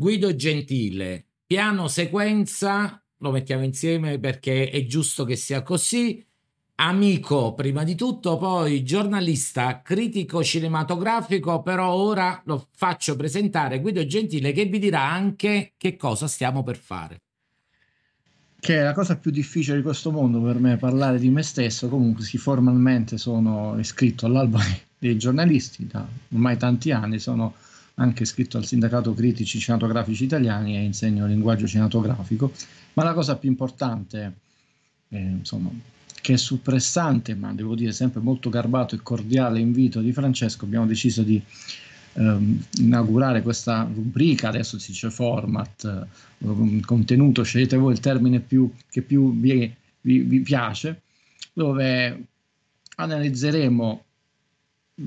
Guido Gentile, piano sequenza, lo mettiamo insieme perché è giusto che sia così. Amico, prima di tutto, poi giornalista, critico cinematografico, però ora lo faccio presentare Guido Gentile che vi dirà anche che cosa stiamo per fare. Che è la cosa più difficile di questo mondo per me, parlare di me stesso. Comunque, sì, formalmente sono iscritto all'albo dei giornalisti da ormai tanti anni, sono anche iscritto al sindacato critici cinematografici italiani e insegno linguaggio cinematografico, ma la cosa più importante, eh, insomma, che è suppressante, ma devo dire sempre molto garbato e cordiale invito di Francesco, abbiamo deciso di ehm, inaugurare questa rubrica, adesso si dice format, eh, contenuto, scegliete voi il termine più, che più vi, vi, vi piace, dove analizzeremo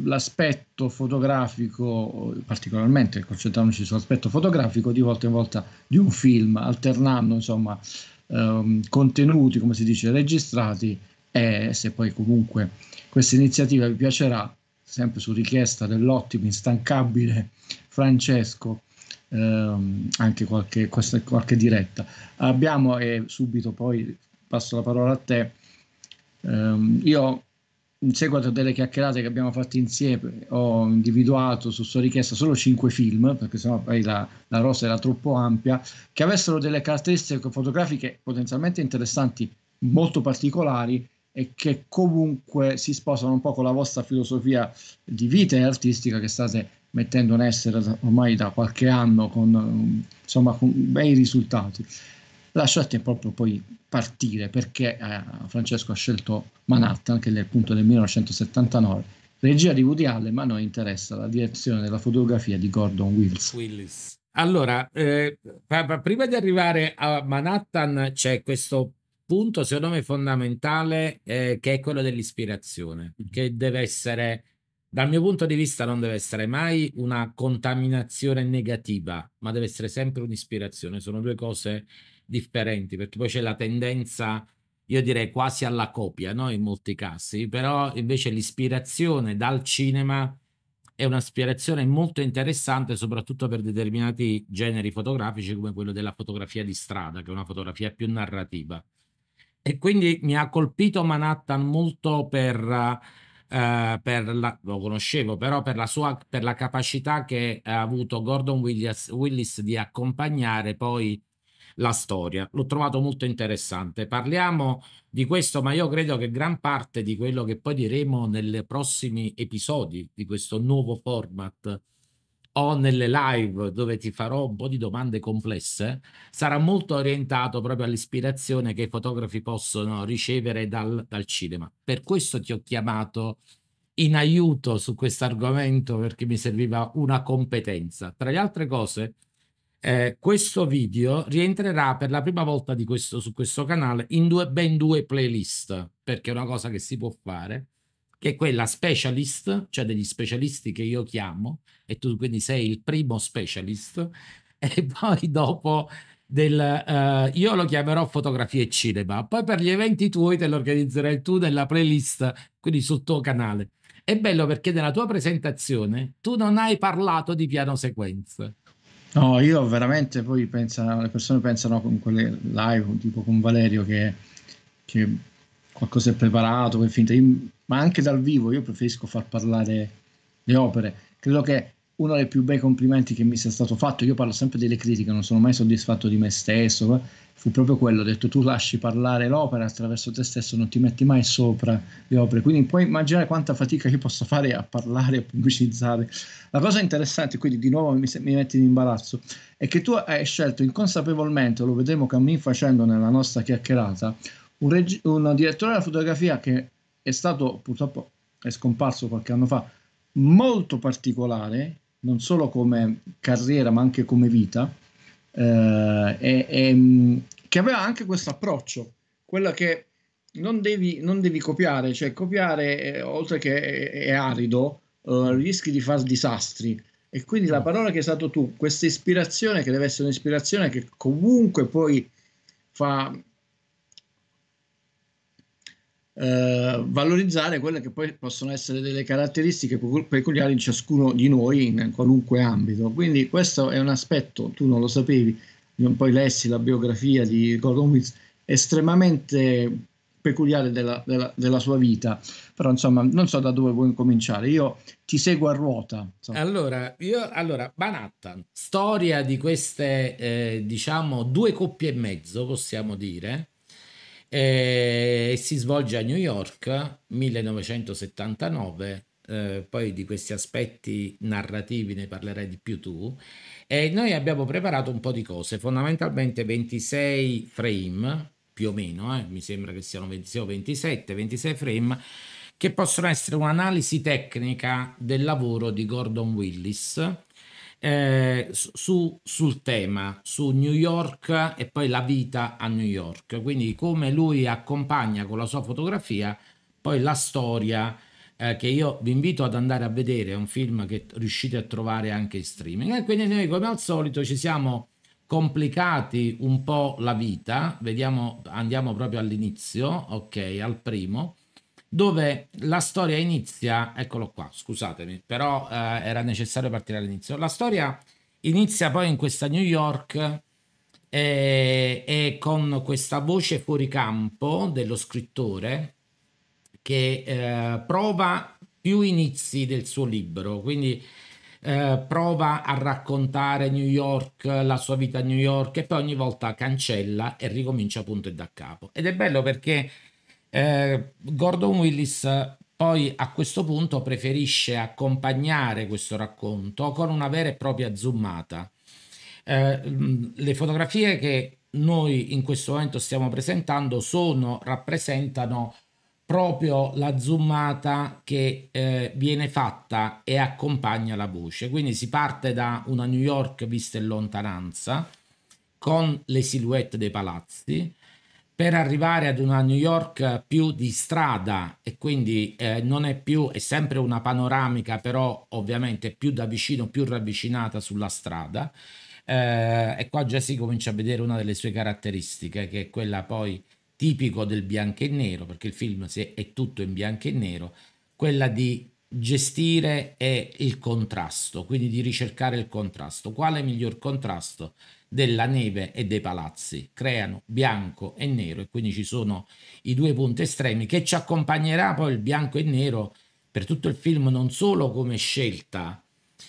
l'aspetto fotografico, particolarmente concentrandoci sull'aspetto fotografico, di volta in volta di un film, alternando insomma ehm, contenuti, come si dice, registrati e se poi comunque questa iniziativa vi piacerà, sempre su richiesta dell'ottimo, instancabile Francesco, ehm, anche qualche, questa, qualche diretta. Abbiamo, e subito poi passo la parola a te, ehm, io in seguito a delle chiacchierate che abbiamo fatto insieme, ho individuato su sua richiesta solo cinque film, perché sennò poi la, la rosa era troppo ampia, che avessero delle caratteristiche fotografiche potenzialmente interessanti, molto particolari e che comunque si sposano un po' con la vostra filosofia di vita e artistica che state mettendo in essere ormai da qualche anno con, insomma, con bei risultati lascio a te proprio poi partire perché eh, Francesco ha scelto Manhattan, che è il punto del 1979. Regia di Woody Allen, ma a noi interessa la direzione della fotografia di Gordon Willis, Willis. Allora, eh, prima di arrivare a Manhattan c'è questo punto, secondo me, fondamentale, eh, che è quello dell'ispirazione, che deve essere, dal mio punto di vista, non deve essere mai una contaminazione negativa, ma deve essere sempre un'ispirazione. Sono due cose differenti, perché poi c'è la tendenza, io direi quasi alla copia, no? in molti casi, però invece l'ispirazione dal cinema è un'aspirazione molto interessante, soprattutto per determinati generi fotografici, come quello della fotografia di strada, che è una fotografia più narrativa. E quindi mi ha colpito Manhattan molto per, eh, per la, lo conoscevo, però per la, sua, per la capacità che ha avuto Gordon Willis, Willis di accompagnare poi la storia. L'ho trovato molto interessante. Parliamo di questo, ma io credo che gran parte di quello che poi diremo nei prossimi episodi di questo nuovo format o nelle live dove ti farò un po' di domande complesse, sarà molto orientato proprio all'ispirazione che i fotografi possono ricevere dal, dal cinema. Per questo ti ho chiamato in aiuto su questo argomento perché mi serviva una competenza. Tra le altre cose, eh, questo video rientrerà per la prima volta questo, su questo canale in due, ben due playlist, perché è una cosa che si può fare, che è quella specialist, cioè degli specialisti che io chiamo, e tu quindi sei il primo specialist, e poi dopo del, uh, io lo chiamerò fotografie e cinema, poi per gli eventi tuoi te lo organizzerai tu nella playlist, quindi sul tuo canale. È bello perché nella tua presentazione tu non hai parlato di piano sequenza No, io veramente poi pensano, le persone pensano con quelle live, tipo con Valerio, che, che qualcosa è preparato, che finta. Io, ma anche dal vivo io preferisco far parlare le opere. Credo che uno dei più bei complimenti che mi sia stato fatto. Io parlo sempre delle critiche, non sono mai soddisfatto di me stesso. Eh. Fu proprio quello: ho detto tu lasci parlare l'opera attraverso te stesso, non ti metti mai sopra le opere. Quindi puoi immaginare quanta fatica io possa fare a parlare, a pubblicizzare. La cosa interessante, quindi di nuovo mi, mi metti in imbarazzo, è che tu hai scelto inconsapevolmente, lo vedremo cammin facendo nella nostra chiacchierata, un, reg- un direttore della fotografia che è stato purtroppo è scomparso qualche anno fa molto particolare non solo come carriera ma anche come vita, eh, e, e, mm, che aveva anche questo approccio, quella che non devi, non devi copiare, cioè copiare eh, oltre che è, è arido, eh, rischi di far disastri. E quindi la parola che hai usato tu, questa ispirazione che deve essere un'ispirazione che comunque poi fa, eh, valorizzare quelle che poi possono essere delle caratteristiche peculiari in ciascuno di noi in qualunque ambito. Quindi questo è un aspetto, tu non lo sapevi, non poi lessi la biografia di Gordon Wills, estremamente peculiare della, della, della, sua vita. Però insomma, non so da dove vuoi cominciare. Io ti seguo a ruota. Insomma. Allora, io, allora, Manhattan, storia di queste, eh, diciamo, due coppie e mezzo, possiamo dire, eh, e si svolge a New York 1979. Eh, poi di questi aspetti narrativi ne parlerai di più tu. E noi abbiamo preparato un po' di cose, fondamentalmente 26 frame più o meno, eh, mi sembra che siano 26 o 27, 26 frame che possono essere un'analisi tecnica del lavoro di Gordon Willis eh, su, sul tema, su New York e poi la vita a New York, quindi come lui accompagna con la sua fotografia poi la storia eh, che io vi invito ad andare a vedere, è un film che riuscite a trovare anche in streaming. E quindi noi come al solito ci siamo complicati un po' la vita, vediamo, andiamo proprio all'inizio, ok, al primo dove la storia inizia, eccolo qua, scusatemi, però eh, era necessario partire all'inizio. La storia inizia poi in questa New York e, eh, e con questa voce fuori campo dello scrittore che eh, prova più inizi del suo libro, quindi eh, prova a raccontare New York, la sua vita a New York e poi ogni volta cancella e ricomincia appunto da capo. Ed è bello perché eh, Gordon Willis poi a questo punto preferisce accompagnare questo racconto con una vera e propria zoomata. Eh, le fotografie che noi in questo momento stiamo presentando sono, rappresentano proprio la zoomata che eh, viene fatta e accompagna la voce. Quindi si parte da una New York vista in lontananza con le silhouette dei palazzi, per arrivare ad una New York più di strada e quindi eh, non è più, è sempre una panoramica, però ovviamente più da vicino, più ravvicinata sulla strada. Eh, e qua già si comincia a vedere una delle sue caratteristiche, che è quella poi tipico del bianco e nero, perché il film è tutto in bianco e nero, quella di gestire il contrasto, quindi di ricercare il contrasto. Quale miglior contrasto? della neve e dei palazzi, creano bianco e nero e quindi ci sono i due punti estremi che ci accompagnerà poi il bianco e nero per tutto il film non solo come scelta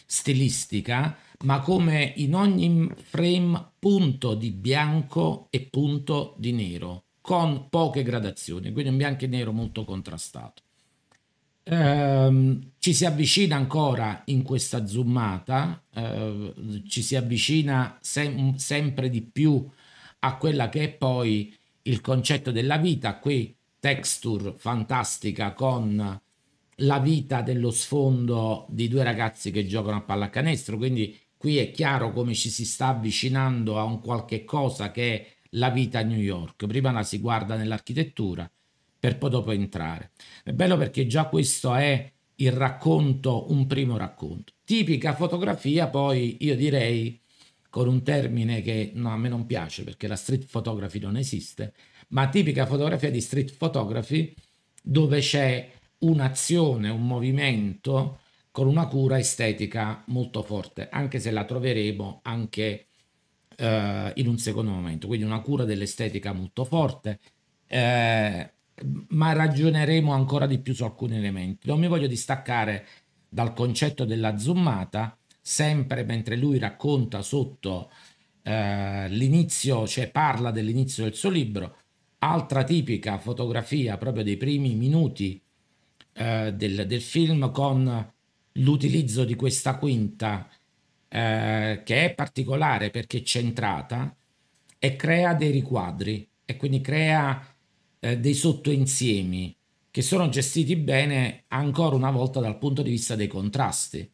stilistica, ma come in ogni frame punto di bianco e punto di nero con poche gradazioni, quindi un bianco e nero molto contrastato. Ehm, ci si avvicina ancora in questa zoomata, eh, ci si avvicina sem- sempre di più a quella che è poi il concetto della vita. Qui texture fantastica con la vita dello sfondo di due ragazzi che giocano a pallacanestro, quindi qui è chiaro come ci si sta avvicinando a un qualche cosa che è la vita a New York. Prima la si guarda nell'architettura, per poi dopo entrare. È bello perché già questo è il racconto, un primo racconto. Tipica fotografia, poi io direi con un termine che no, a me non piace perché la street photography non esiste, ma tipica fotografia di street photography dove c'è un'azione, un movimento con una cura estetica molto forte, anche se la troveremo anche eh, in un secondo momento, quindi una cura dell'estetica molto forte, eh, ma ragioneremo ancora di più su alcuni elementi. Non mi voglio distaccare dal concetto della zoomata, sempre mentre lui racconta sotto eh, l'inizio, cioè parla dell'inizio del suo libro, altra tipica fotografia proprio dei primi minuti eh, del, del, film con l'utilizzo di questa quinta eh, che è particolare perché è centrata e crea dei riquadri e quindi crea eh, dei sottoinsiemi che sono gestiti bene ancora una volta dal punto di vista dei contrasti.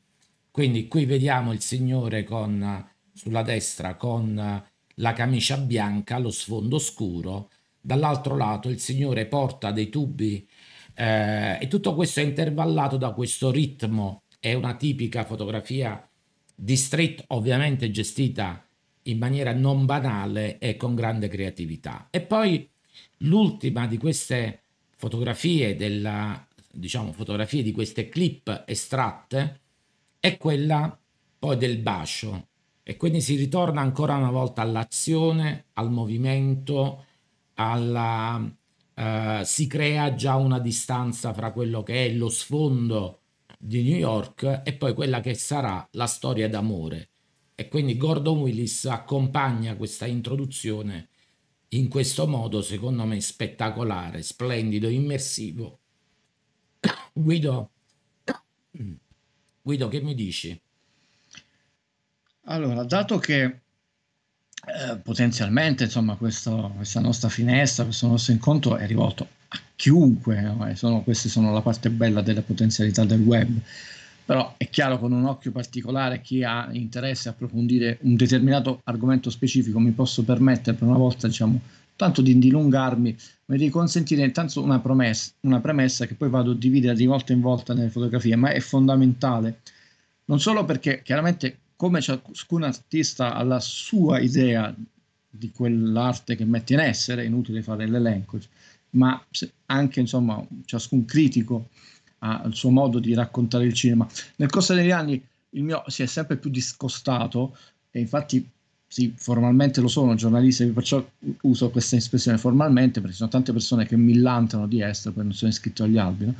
Quindi qui vediamo il signore con, sulla destra con la camicia bianca, lo sfondo scuro, dall'altro lato il signore porta dei tubi eh, e tutto questo è intervallato da questo ritmo, è una tipica fotografia di street ovviamente gestita in maniera non banale e con grande creatività. E poi L'ultima di queste fotografie, della, diciamo, fotografie di queste clip estratte è quella poi del bacio e quindi si ritorna ancora una volta all'azione, al movimento, alla, eh, si crea già una distanza fra quello che è lo sfondo di New York e poi quella che sarà la storia d'amore. E quindi Gordon Willis accompagna questa introduzione in questo modo, secondo me, spettacolare, splendido, immersivo. Guido, Guido che mi dici? Allora, dato che eh, potenzialmente insomma, questo, questa nostra finestra, questo nostro incontro è rivolto a chiunque, no? sono, queste sono la parte bella delle potenzialità del web, però è chiaro con un occhio particolare chi ha interesse a approfondire un determinato argomento specifico mi posso permettere per una volta diciamo tanto di dilungarmi ma di consentire intanto una, promessa, una premessa che poi vado a dividere di volta in volta nelle fotografie ma è fondamentale non solo perché chiaramente come ciascun artista ha la sua idea di quell'arte che mette in essere, è inutile fare l'elenco, ma anche insomma ciascun critico al suo modo di raccontare il cinema. Nel corso degli anni il mio si è sempre più discostato e infatti sì, formalmente lo sono giornalista, perciò uso questa espressione formalmente perché ci sono tante persone che mi millantano di estero perché non sono iscritto agli albi, no?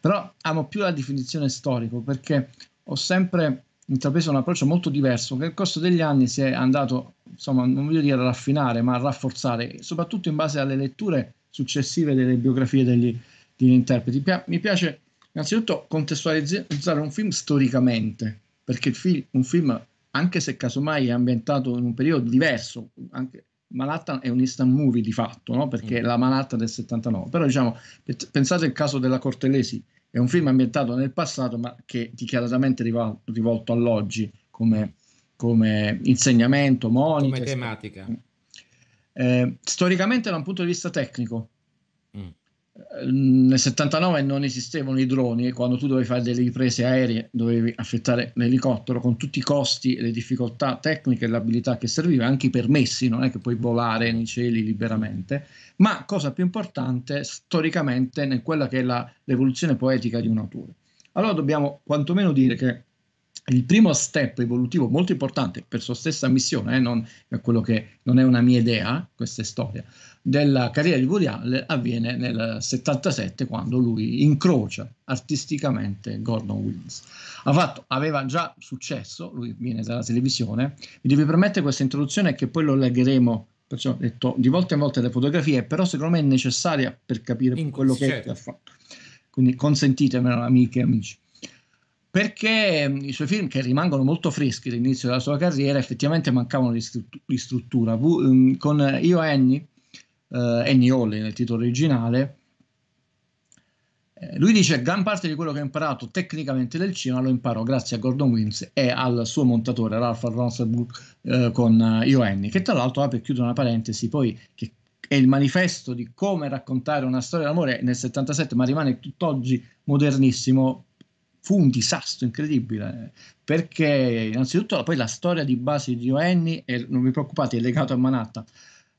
però amo più la definizione storico perché ho sempre intrapreso un approccio molto diverso che nel corso degli anni si è andato, insomma, non voglio dire a raffinare, ma a rafforzare, soprattutto in base alle letture successive delle biografie degli, degli interpreti. Mi piace Innanzitutto contestualizzare un film storicamente, perché film, un film, anche se casomai è ambientato in un periodo diverso, anche Manhattan è un instant movie di fatto, no? perché è mm. la Manhattan del 79, però diciamo, pensate al caso della Cortellesi, è un film ambientato nel passato ma che dichiaratamente rivolto all'oggi come, come insegnamento, monito. Come tematica. Mm. Eh, storicamente da un punto di vista tecnico, nel 79 non esistevano i droni e quando tu dovevi fare delle riprese aeree dovevi affittare l'elicottero con tutti i costi, le difficoltà tecniche e l'abilità che serviva, anche i permessi, non è che puoi volare nei cieli liberamente, ma cosa più importante storicamente nel quella che è la, l'evoluzione poetica di un autore. Allora dobbiamo quantomeno dire che il primo step evolutivo molto importante per sua stessa missione, eh, non, è quello che non è una mia idea, questa è storia, della carriera di Burial avviene nel 77 quando lui incrocia artisticamente Gordon Williams. Ha Fatto, aveva già successo, lui viene dalla televisione, mi devi permettere questa introduzione che poi lo legheremo, perciò ho detto di volta in volta le fotografie, però secondo me è necessaria per capire in quello che certo. ha fatto. Quindi consentitemelo amiche e amici perché mm, i suoi film, che rimangono molto freschi all'inizio della sua carriera, effettivamente mancavano di, struttura. Mm, con Io e Annie eh, Annie Holly nel titolo originale. Eh, lui dice gran parte di quello che ho imparato tecnicamente del cinema lo imparo grazie a Gordon Wills e al suo montatore Ralph Ronsenburg eh, con eh, Io Annie, che tra l'altro apre e chiude una parentesi poi che è il manifesto di come raccontare una storia d'amore nel 77 ma rimane tutt'oggi modernissimo fu un disastro incredibile perché innanzitutto poi la storia di base di Ioanni non vi preoccupate è legata a Manhattan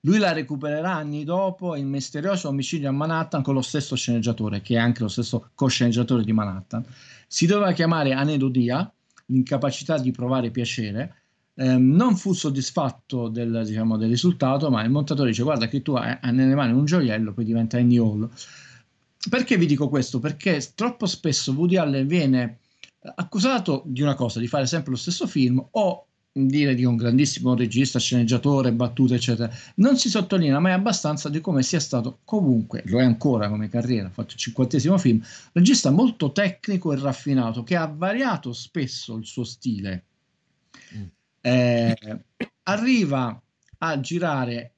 lui la recupererà anni dopo il Misterioso omicidio a Manhattan con lo stesso sceneggiatore, che è anche lo stesso cosceneggiatore di Manhattan. Si doveva chiamare Anedodia, l'incapacità di provare piacere. Eh, non fu soddisfatto del, diciamo, del, risultato, ma il montatore dice: Guarda, che tu hai nelle mani un gioiello, poi diventa Annie Hall. Perché vi dico questo? Perché troppo spesso Woody Allen viene accusato di una cosa, di fare sempre lo stesso film, o dire di un grandissimo regista, sceneggiatore, battute, eccetera, non si sottolinea mai abbastanza di come sia stato comunque, lo è ancora come carriera, ha fatto il cinquantesimo film, regista molto tecnico e raffinato, che ha variato spesso il suo stile. Mm. Eh, arriva a girare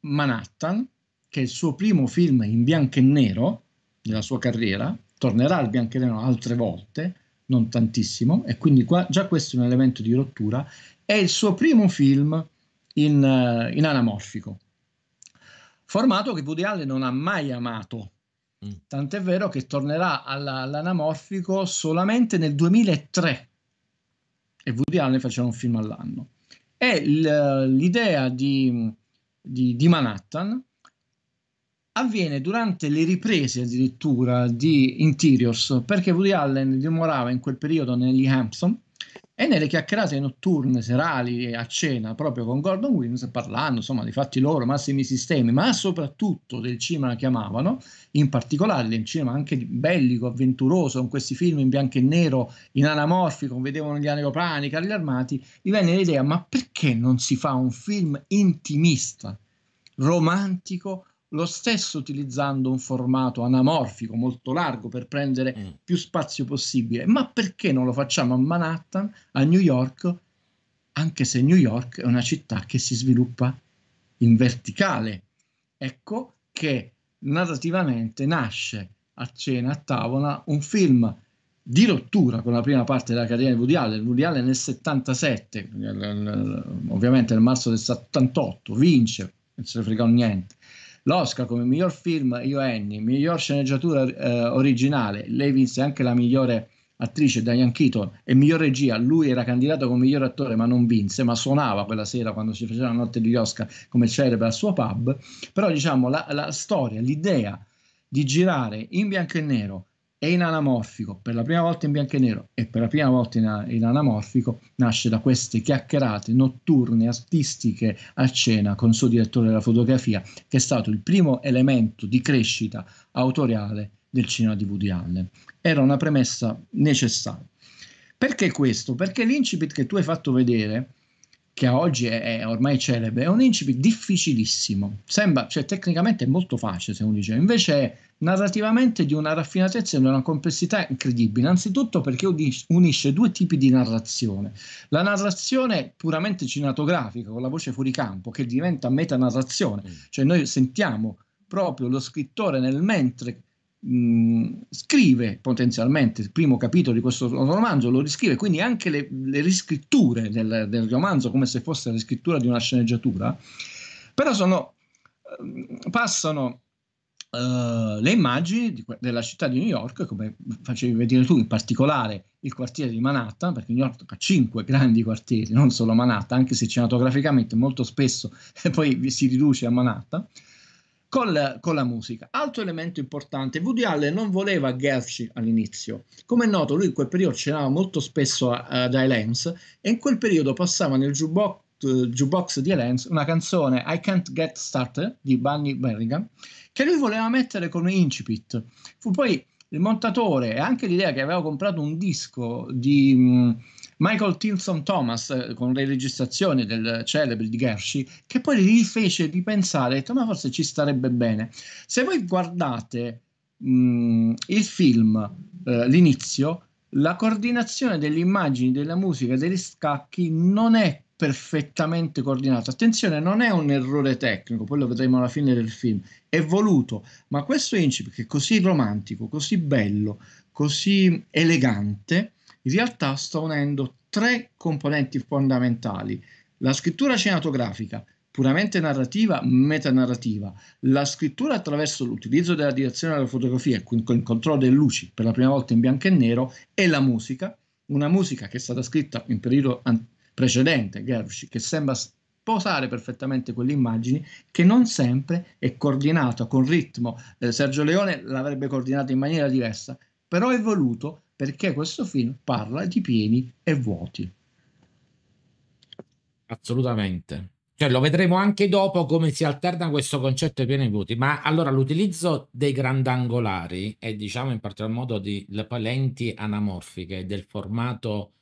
Manhattan, che è il suo primo film in bianco e nero della sua carriera, tornerà al bianco e nero altre volte, non tantissimo, e quindi qua, già questo è un elemento di rottura. È il suo primo film in, eh, in anamorfico, formato che Woody Allen non ha mai amato. Mm. Tant'è vero che tornerà alla, all'anamorfico solamente nel 2003 e Woody Allen faceva un film all'anno. È l'idea di, di, di Manhattan, avviene durante le riprese addirittura di Interiors, perché Woody Allen dimorava in quel periodo negli Hampton e nelle chiacchierate notturne, serali e a cena proprio con Gordon Williams parlando insomma di fatti loro, massimi sistemi, ma soprattutto del cinema che amavano, in particolare del cinema anche bellico, avventuroso, con questi film in bianco e nero, in anamorfico, vedevano gli aeroplani, carri armati, gli venne l'idea ma perché non si fa un film intimista, romantico, lo stesso utilizzando un formato anamorfico molto largo per prendere mm. più spazio possibile. Ma perché non lo facciamo a Manhattan, a New York, anche se New York è una città che si sviluppa in verticale? Ecco che narrativamente nasce a cena, a tavola, un film di rottura con la prima parte della carriera di Woody Allen. Woody Allen nel 77, ovviamente nel marzo del 78, vince, non se ne frega niente l'Oscar come miglior film Io Annie, miglior sceneggiatura eh, originale, lei vinse anche la migliore attrice Diane Keaton e miglior regia, lui era candidato come miglior attore ma non vinse, ma suonava quella sera quando si faceva la notte di Oscar come celebre al suo pub, però diciamo la, la storia, l'idea di girare in bianco e nero e in anamorfico per la prima volta in bianco e nero e per la prima volta in, in anamorfico nasce da queste chiacchierate notturne artistiche a cena con il suo direttore della fotografia che è stato il primo elemento di crescita autoriale del cinema di Woody Allen era una premessa necessaria perché questo? perché l'incipit che tu hai fatto vedere che oggi è, è, ormai celebre, è un incipit difficilissimo. Sembra, cioè tecnicamente è molto facile se uno dice, invece è narrativamente di una raffinatezza e di una complessità incredibile, innanzitutto perché unisce due tipi di narrazione. La narrazione puramente cinematografica, con la voce fuori campo, che diventa metanarrazione, mm. cioè noi sentiamo proprio lo scrittore nel mentre Mm, scrive potenzialmente il primo capitolo di questo romanzo, lo riscrive, quindi anche le, le riscritture del, del, romanzo come se fosse la riscrittura di una sceneggiatura, però sono, ehm, passano Uh, le immagini que- della città di New York, come facevi vedere tu, in particolare il quartiere di Manhattan, perché New York ha cinque grandi quartieri, non solo Manhattan, anche se cinematograficamente molto spesso poi si riduce a Manhattan con la, con la musica. Altro elemento importante, Woody Allen non voleva Gershie all'inizio. Come è noto, lui in quel periodo cenava molto spesso a, a, Lens e in quel periodo passava nel jukebox, uh, jukebox di Lens una canzone I Can't Get Started di Bunny Berrigan che lui voleva mettere come incipit. Fu poi il montatore e anche l'idea che avevo comprato un disco di mh, mm, Michael Tilson Thomas eh, con le registrazioni del celebre di Gershi, che poi li fece ripensare e detto ma forse ci starebbe bene. Se voi guardate mh, mm, il film, eh, l'inizio, la coordinazione delle immagini, della musica, degli scacchi non è perfettamente coordinato. Attenzione, non è un errore tecnico, poi lo vedremo alla fine del film, è voluto, ma questo incipit che è così romantico, così bello, così elegante, in realtà sta unendo tre componenti fondamentali. La scrittura cinematografica, puramente narrativa, metanarrativa, la scrittura attraverso l'utilizzo della direzione della fotografia, con il controllo delle luci per la prima volta in bianco e nero, e la musica, una musica che è stata scritta in periodo precedente, Gersh, che sembra sposare perfettamente quelle immagini, che non sempre è coordinato con ritmo. Eh, Sergio Leone l'avrebbe coordinato in maniera diversa, però è voluto perché questo film parla di pieni e vuoti. Assolutamente. Cioè, lo vedremo anche dopo come si alterna questo concetto di pieni e vuoti, ma allora l'utilizzo dei grandangolari e diciamo in particolar modo delle lenti anamorfiche del formato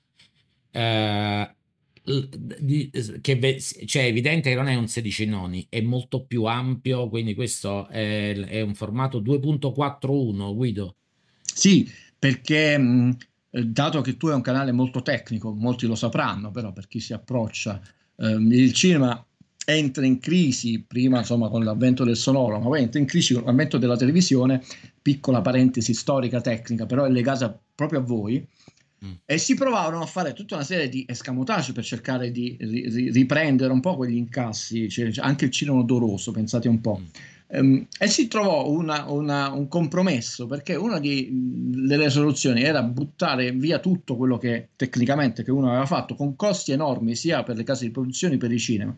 eh, che cioè, è evidente che non è un 16 noni, è molto più ampio, quindi questo è, è un formato 2.41, Guido. Sì, perché dato che tu hai un canale molto tecnico, molti lo sapranno, però per chi si approccia, ehm, il cinema entra in crisi prima insomma con l'avvento del sonoro, ma poi entra in crisi con l'avvento della televisione, piccola parentesi storica tecnica, però è legata proprio a voi Mm. E si provarono a fare tutta una serie di escamotage per cercare di ri- riprendere un po' quegli incassi, cioè, cioè anche il cinema odoroso, pensate un po'. Mm. Um, e si trovò una, una, un compromesso perché una di, delle soluzioni era buttare via tutto quello che tecnicamente che uno aveva fatto con costi enormi sia per le case di produzione che per i cinema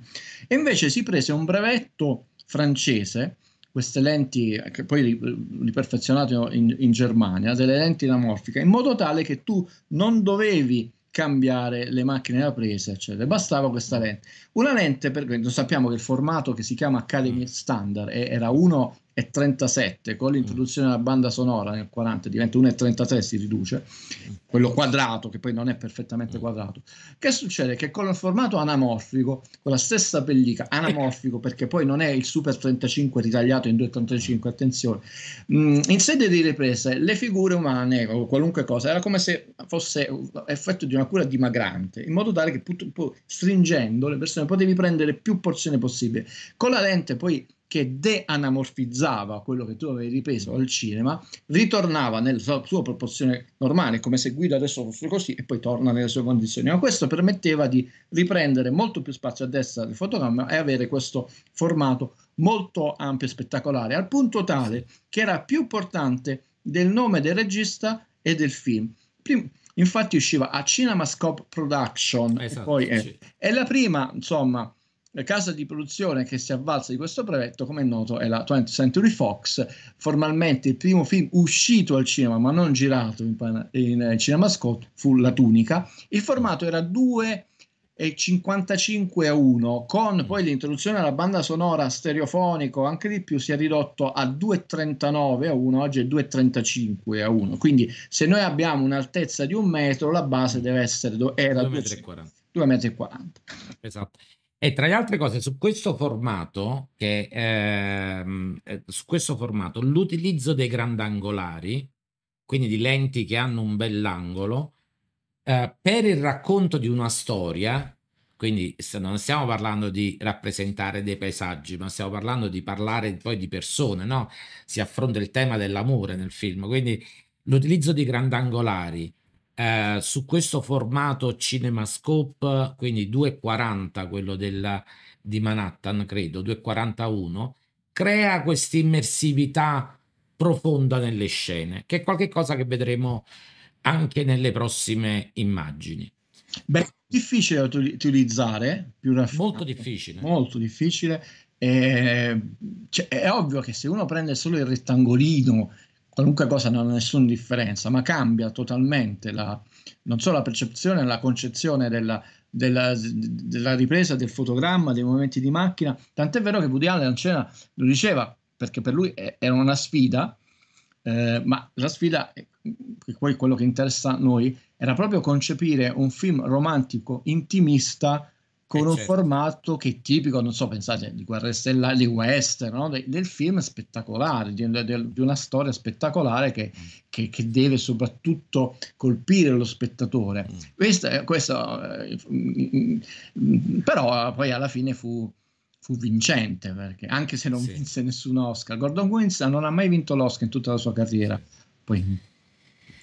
e invece si prese un brevetto francese queste lenti, che poi riperfezionato in, in Germania, delle lenti anamorfiche, in modo tale che tu non dovevi cambiare le macchine da presa, eccetera. Bastava questa lente. Una lente, per, sappiamo che il formato che si chiama Academy Standard era uno e 37 con l'introduzione della banda sonora nel 40 diventa 1,33, si riduce, quello quadrato che poi non è perfettamente mm. quadrato. Che succede? Che con il formato anamorfico, con la stessa pellica, anamorfico perché poi non è il Super 35 ritagliato in 2,35, attenzione, mm, in sede di riprese le figure umane o qualunque cosa era come se fosse effetto di una cura dimagrante, in modo tale che stringendo le persone potevi prendere più porzioni possibile. Con la lente poi che deanamorfizzava quello che tu avevi ripreso al cinema, ritornava nella sua, sua proporzione normale, come se Guido adesso fosse così, e poi torna nelle sue condizioni. Ma questo permetteva di riprendere molto più spazio a destra del fotogramma e avere questo formato molto ampio e spettacolare, al punto tale che era più importante del nome del regista e del film. Prim- infatti usciva a Cinemascope Production, esatto, e poi, eh, sì. è la prima, insomma, la casa di produzione che si avvalsa di questo brevetto, come è noto, è la 20th Century Fox, formalmente il primo film uscito al cinema ma non girato in, pan- in eh, cinema Scott fu La Tunica. Il formato era 2,55 a 1 con mm. poi l'introduzione alla banda sonora stereofonico anche di più si è ridotto a 2,39 a 1 oggi è 2,35 a 1 quindi se noi abbiamo un'altezza di un metro la base mm. deve essere do- era 2,40 m esatto e tra le altre cose, su questo formato, che, ehm, eh, su questo formato l'utilizzo dei grandangolari, quindi di lenti che hanno un bell'angolo, eh, per il racconto di una storia, quindi non stiamo parlando di rappresentare dei paesaggi, ma stiamo parlando di parlare poi di persone, no? Si affronta il tema dell'amore nel film, quindi l'utilizzo di grandangolari eh, su questo formato CinemaScope, quindi 240 quello della, di Manhattan, credo, 241, crea questa immersività profonda nelle scene, che è qualcosa che vedremo anche nelle prossime immagini. Beh, difficile da utilizzare, più raffinato. Molto difficile. Molto difficile. E, eh, cioè, è ovvio che se uno prende solo il rettangolino qualunque cosa non ha nessuna differenza, ma cambia totalmente la, non solo la percezione, la concezione della, della, della, ripresa, del fotogramma, dei movimenti di macchina. Tant'è vero che Woody Allen cena lo diceva perché per lui era una sfida, eh, ma la sfida, eh, poi quello che interessa a noi, era proprio concepire un film romantico intimista eh, con eh, un certo. formato che è tipico, non so, pensate di guerre stellari, di western, no? De, del film spettacolare, di, de, di una storia spettacolare che, mm. che, che, deve soprattutto colpire lo spettatore. Mm. Questa, questa, eh, mm, mm, però eh, poi alla fine fu, fu vincente, perché anche se non sì. vinse nessun Oscar, Gordon Wilson non ha mai vinto l'Oscar in tutta la sua carriera. Poi,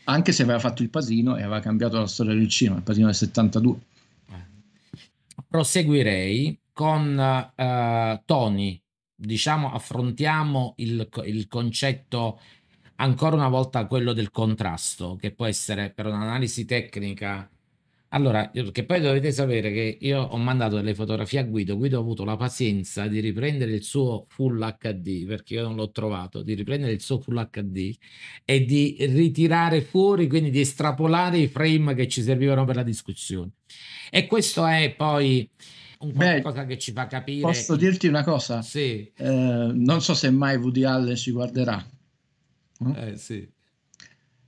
anche se aveva fatto il Pasino e aveva cambiato la storia del cinema, il Pasino del 72 proseguirei con uh, Tony. Diciamo, affrontiamo il, il concetto ancora una volta quello del contrasto, che può essere per un'analisi tecnica allora, che poi dovete sapere che io ho mandato delle fotografie a Guido, Guido ha avuto la pazienza di riprendere il suo full HD, perché io non l'ho trovato, di riprendere il suo full HD e di ritirare fuori, quindi di estrapolare i frame che ci servivano per la discussione. E questo è poi un Beh, qualcosa che ci fa capire... Posso dirti una cosa? Sì. Eh, non so se mai Woody Allen ci guarderà. Eh, sì.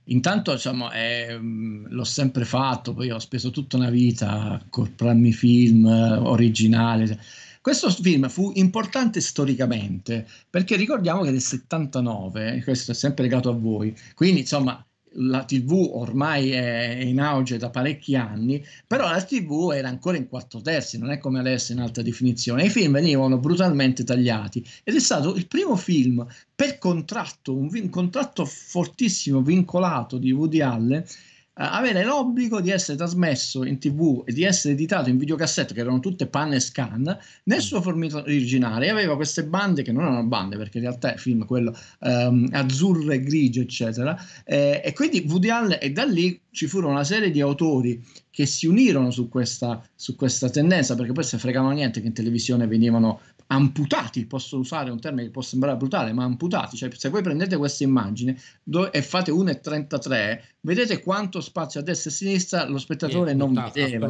Intanto diciamo, è, mm, l'ho sempre fatto, poi ho speso tutta una vita a comprarmi film eh, originali. Questo film fu importante storicamente perché ricordiamo che nel 79, questo è sempre legato a voi, quindi insomma la TV ormai è in auge da parecchi anni, però la TV era ancora in quattro terzi, non è come adesso in alta definizione. I film venivano brutalmente tagliati ed è stato il primo film per contratto, un, vin- contratto fortissimo vincolato di Woody Allen eh, avere l'obbligo di essere trasmesso in tv e di essere editato in videocassette che erano tutte panne e scan nel mm. suo formato originale e aveva queste bande che non erano bande perché in realtà è film quello um, ehm, azzurre, grigio eccetera eh, e quindi Woody Allen e da lì ci furono una serie di autori che si unirono su questa, su questa tendenza perché poi se fregavano niente che in televisione venivano amputati, posso usare un termine che può sembrare brutale, ma amputati, cioè se voi prendete questa immagine e fate 1,33, vedete quanto spazio a destra e a sinistra lo spettatore non vedeva.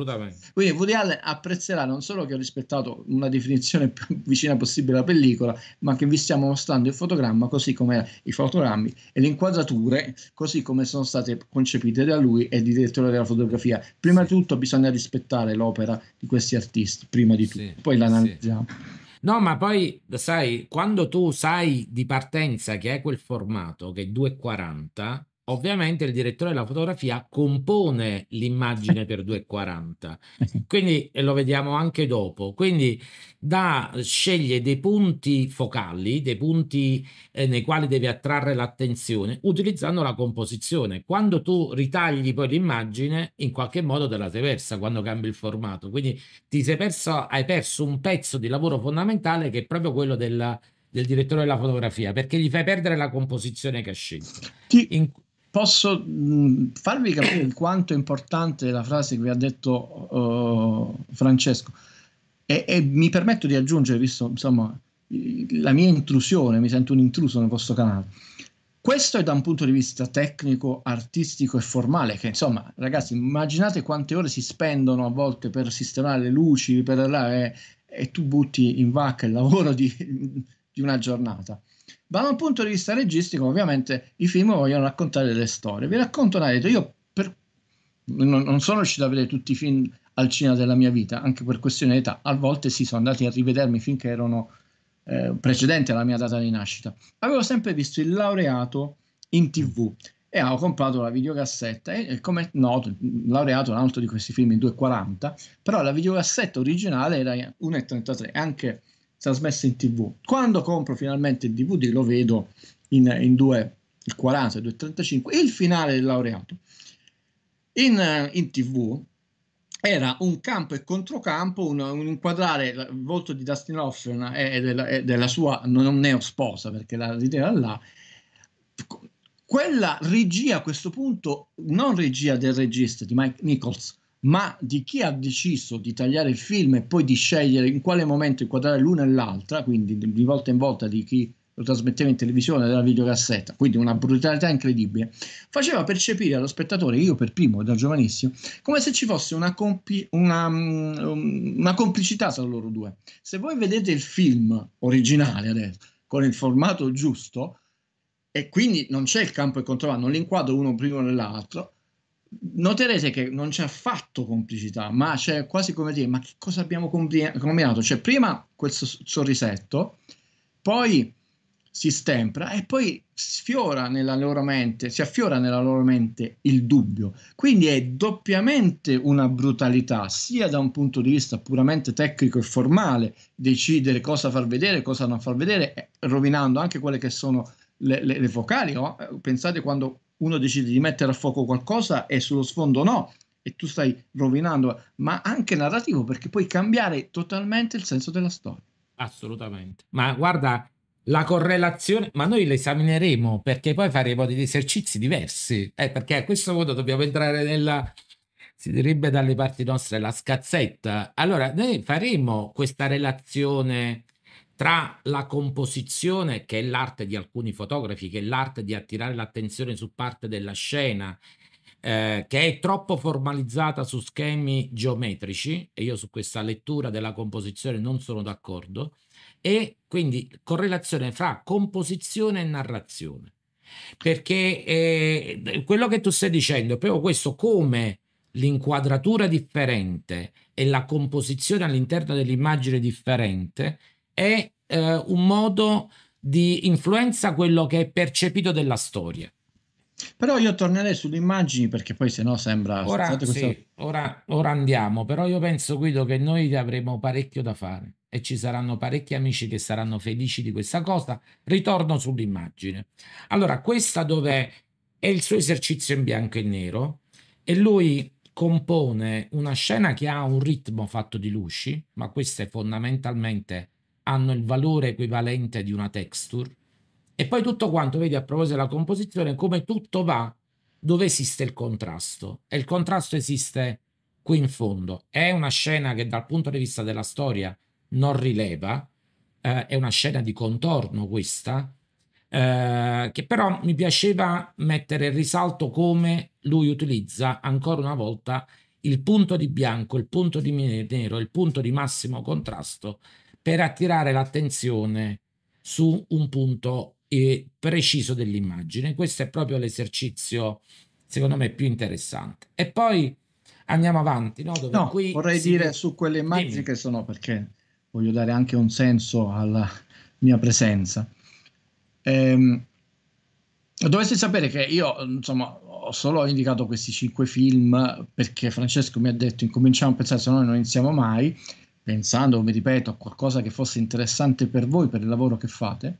Quindi Woody Allen apprezzerà non solo che ho rispettato una definizione più vicina possibile alla pellicola, ma che vi stiamo mostrando il fotogramma così come i fotogrammi e le inquadrature così come sono state concepite da lui e di direttore della fotografia. Prima sì. di tutto bisogna rispettare l'opera di questi artisti, prima di tutto, poi l'analizziamo. Sì. No, ma poi sai, quando tu sai di partenza che è quel formato che è 2,40, ovviamente il direttore della fotografia compone l'immagine per 2,40 quindi lo vediamo anche dopo quindi da, sceglie dei punti focali dei punti eh, nei quali deve attrarre l'attenzione utilizzando la composizione quando tu ritagli poi l'immagine in qualche modo te la sei persa quando cambi il formato quindi ti sei perso hai perso un pezzo di lavoro fondamentale che è proprio quello della del direttore della fotografia perché gli fai perdere la composizione che ha scelto. Ti, in posso mh, mm, farvi capire quanto è importante la frase che vi ha detto uh, Francesco e, e, mi permetto di aggiungere, visto insomma, la mia intrusione, mi sento un intruso nel vostro canale. Questo è da un punto di vista tecnico, artistico e formale, che insomma, ragazzi, immaginate quante ore si spendono a volte per sistemare le luci, per, là, e, e tu butti in vacca il lavoro di, di una giornata. Ma da un punto di vista registico, ovviamente, i film vogliono raccontare delle storie. Vi racconto un aneddoto. Io per... non, non sono riuscito a vedere tutti i film al cinema della mia vita, anche per questione di età. A volte si sì, sono andati a rivedermi finché erano eh, precedenti alla mia data di nascita. Avevo sempre visto il laureato in tv e avevo comprato la videocassetta e, e come noto, il laureato è un altro di questi film in 2,40, però la videocassetta originale era 1,33, anche trasmessa in tv. Quando compro finalmente il DVD lo vedo in, in 2,40, 2,35, il finale del laureato. In, in tv era un campo e controcampo, un, un inquadrare il volto di Dustin Hoffman e, e, della, e della, sua non neo sposa, perché la rideva là, quella regia a questo punto, non regia del regista di Mike Nichols, ma di chi ha deciso di tagliare il film e poi di scegliere in quale momento inquadrare l'una e l'altra, quindi di volta in volta di chi lo trasmetteva in televisione dalla videocassetta, quindi una brutalità incredibile, faceva percepire allo spettatore, io per primo da giovanissimo, come se ci fosse una, compi- una, mm, una complicità tra loro due. Se voi vedete il film originale adesso, con il formato giusto, e quindi non c'è il campo e controllato, non l'inquadro uno prima dell'altro, noterete che non c'è affatto complicità, ma c'è quasi come dire, ma che cosa abbiamo combinato? Cioè, prima questo sorrisetto, poi si stempra e poi sfiora nella loro mente, si affiora nella loro mente il dubbio. Quindi è doppiamente una brutalità, sia da un punto di vista puramente tecnico e formale, decidere cosa far vedere, cosa non far vedere, eh, rovinando anche quelle che sono le, le, le vocali. Oh? Pensate quando uno decide di mettere a fuoco qualcosa e sullo sfondo no, e tu stai rovinando, ma anche narrativo, perché puoi cambiare totalmente il senso della storia. Assolutamente. Ma guarda, la correlazione, ma noi la esamineremo perché poi faremo degli esercizi diversi, eh, perché a questo punto dobbiamo entrare nella, si direbbe dalle parti nostre, la scazzetta. Allora, noi faremo questa relazione tra la composizione, che è l'arte di alcuni fotografi, che è l'arte di attirare l'attenzione su parte della scena, eh, che è troppo formalizzata su schemi geometrici, e io su questa lettura della composizione non sono d'accordo, e quindi correlazione fra composizione e narrazione. Perché eh, quello che tu stai dicendo è proprio questo, come l'inquadratura differente e la composizione all'interno dell'immagine differente è eh, un modo di influenza quello che è percepito della storia. Però io tornerei sulle immagini perché poi se no sembra... Ora, sì, ora, ora andiamo, però io penso Guido che noi avremo parecchio da fare e ci saranno parecchi amici che saranno felici di questa cosa. Ritorno sull'immagine. Allora, questa dov'è? È il suo esercizio in bianco e nero e lui compone una scena che ha un ritmo fatto di luci, ma questa è fondamentalmente hanno il valore equivalente di una texture. E poi tutto quanto, vedi a proposito della composizione, come tutto va dove esiste il contrasto. E il contrasto esiste qui in fondo. È una scena che dal punto di vista della storia non rileva, eh, è una scena di contorno questa, eh, che però mi piaceva mettere in risalto come lui utilizza ancora una volta il punto di bianco, il punto di nero, il punto di massimo contrasto per attirare l'attenzione su un punto preciso dell'immagine. Questo è proprio l'esercizio, secondo me, più interessante. E poi andiamo avanti. No, no vorrei si... dire su quelle immagini Dimmi. che sono, perché voglio dare anche un senso alla mia presenza. Ehm, Dovreste sapere che io, insomma, solo indicato questi cinque film perché Francesco mi ha detto incominciamo a pensare, se no non iniziamo mai pensando, mi ripeto, a qualcosa che fosse interessante per voi, per il lavoro che fate,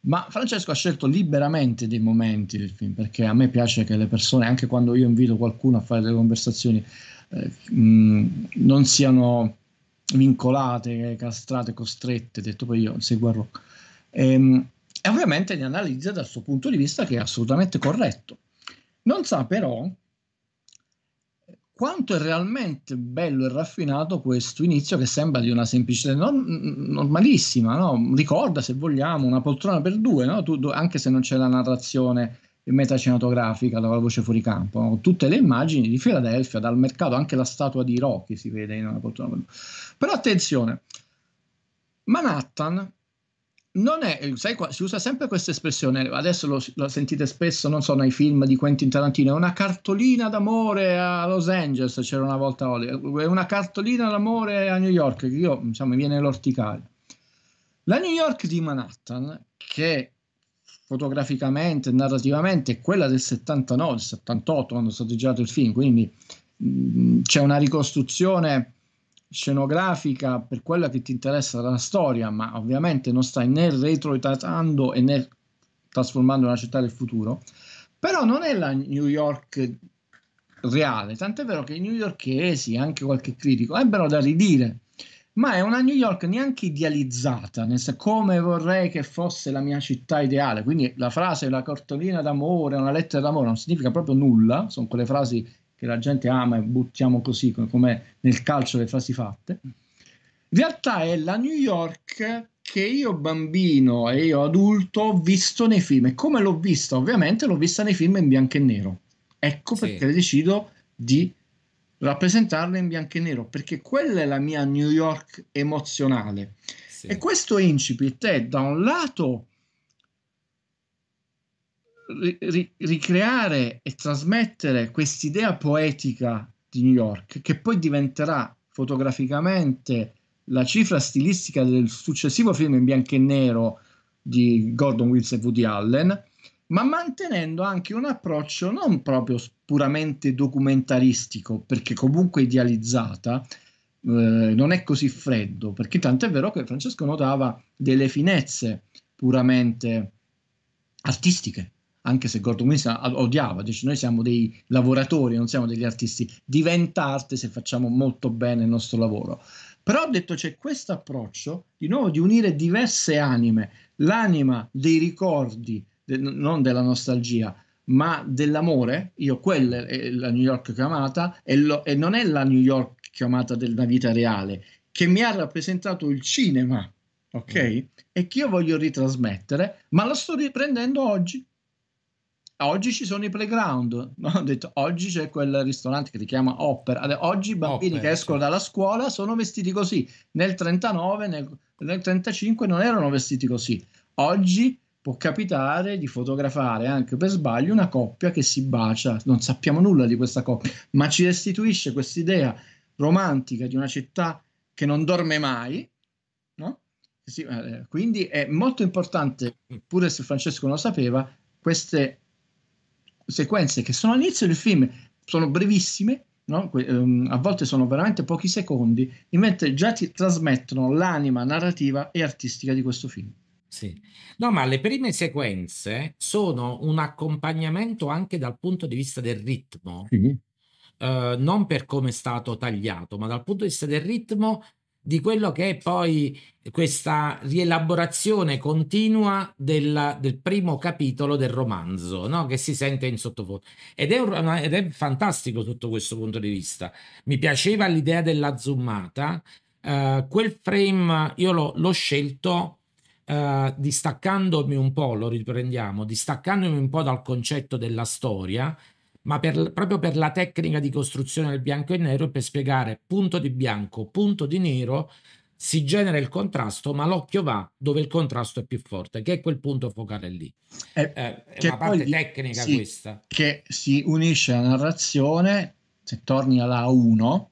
ma Francesco ha scelto liberamente dei momenti del film, perché a me piace che le persone, anche quando io invito qualcuno a fare delle conversazioni, eh, mh, mm, non siano vincolate, castrate, costrette, detto poi io, seguirò. E, ehm, e ovviamente li analizza dal suo punto di vista che è assolutamente corretto. Non sa però quanto è realmente bello e raffinato questo inizio che sembra di una semplicità normalissima, no? ricorda se vogliamo una poltrona per due, no? tu, anche se non c'è la narrazione metacinematografica dalla voce fuori campo, no? tutte le immagini di Filadelfia, dal mercato, anche la statua di Rocky si vede in una poltrona per due. Però attenzione, Manhattan non è, eh, sai, si usa sempre questa espressione, adesso lo, lo, sentite spesso, non so, nei film di Quentin Tarantino, è una cartolina d'amore a Los Angeles, c'era una volta Hollywood, è una cartolina d'amore a New York, che io, insomma, diciamo, mi viene l'orticaria. La New York di Manhattan, che fotograficamente, narrativamente, è quella del 79, 78, quando è stato girato il film, quindi mh, mm, c'è una ricostruzione scenografica per quella che ti interessa la storia, ma ovviamente non stai né retroitando e né trasformando una città del futuro, però non è la New York reale, tant'è vero che i newyorkesi, anche qualche critico, ebbero da ridire, ma è una New York neanche idealizzata, nel senso come vorrei che fosse la mia città ideale, quindi la frase, la cartolina d'amore, una lettera d'amore non significa proprio nulla, sono quelle frasi che la gente ama e buttiamo così, come nel calcio le frasi fatte. In realtà è la New York che io bambino e io adulto ho visto nei film. E come l'ho vista? Ovviamente l'ho vista nei film in bianco e nero. Ecco sì. perché decido di rappresentarla in bianco e nero, perché quella è la mia New York emozionale. Sì. E questo incipit è da un lato ri- ricreare e trasmettere quest'idea poetica di New York, che poi diventerà fotograficamente la cifra stilistica del successivo film in bianco e nero di Gordon Wills e Woody Allen, ma mantenendo anche un approccio non proprio puramente documentaristico, perché comunque idealizzata, eh, non è così freddo, perché tanto è vero che Francesco notava delle finezze puramente artistiche anche se Gordon Wilson odiava, dice noi siamo dei lavoratori, non siamo degli artisti, diventa arte se facciamo molto bene il nostro lavoro. Però ho detto c'è questo approccio di nuovo di unire diverse anime, l'anima dei ricordi, de, non della nostalgia, ma dell'amore, io quella è la New York chiamata e, lo, e non è la New York chiamata della vita reale, che mi ha rappresentato il cinema, ok? Mm. E che io voglio ritrasmettere, ma la sto riprendendo oggi oggi ci sono i playground. No? Ho detto oggi c'è quel ristorante che si chiama Opera. Oggi i bambini Opera, che escono sì. dalla scuola sono vestiti così. Nel 39, nel, nel 35 non erano vestiti così. Oggi può capitare di fotografare anche per sbaglio una coppia che si bacia. Non sappiamo nulla di questa coppia, ma ci restituisce questa idea romantica di una città che non dorme mai. No? Sì, eh, quindi è molto importante, pure se Francesco lo sapeva, queste sequenze che sono all'inizio del film sono brevissime, no? que- um, a volte sono veramente pochi secondi, invece già ti trasmettono l'anima narrativa e artistica di questo film. Sì. No, ma le prime sequenze sono un accompagnamento anche dal punto di vista del ritmo, sì. uh, non per come è stato tagliato, ma dal punto di vista del ritmo di quello che è poi questa rielaborazione continua del, del primo capitolo del romanzo no? che si sente in sottofondo ed è, un, ed è fantastico tutto questo punto di vista mi piaceva l'idea della zoomata uh, quel frame io lo, l'ho scelto uh, distaccandomi un po' lo riprendiamo distaccandomi un po' dal concetto della storia ma per, proprio per la tecnica di costruzione del bianco e nero e per spiegare punto di bianco, punto di nero, si genera il contrasto, ma l'occhio va dove il contrasto è più forte, che è quel punto focale lì. Eh, eh, è una parte poi, tecnica sì, questa. Che si unisce alla narrazione, se torni alla 1,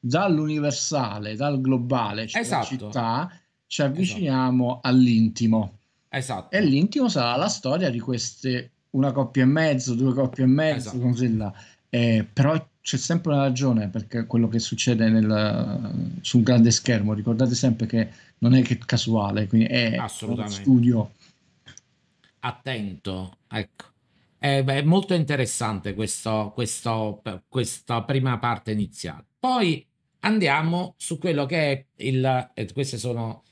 dall'universale, dal globale, cioè esatto. città, ci esatto. avviciniamo esatto. all'intimo. Esatto. E l'intimo sarà la storia di queste una coppia e mezzo, due coppie e mezzo, esatto. così là. Eh, però c'è sempre una ragione perché quello che succede nel, su un grande schermo, ricordate sempre che non è che casuale, quindi è uno studio attento, ecco. Eh, è molto interessante questo, questo, questa prima parte iniziale. Poi andiamo su quello che è il... Eh, queste sono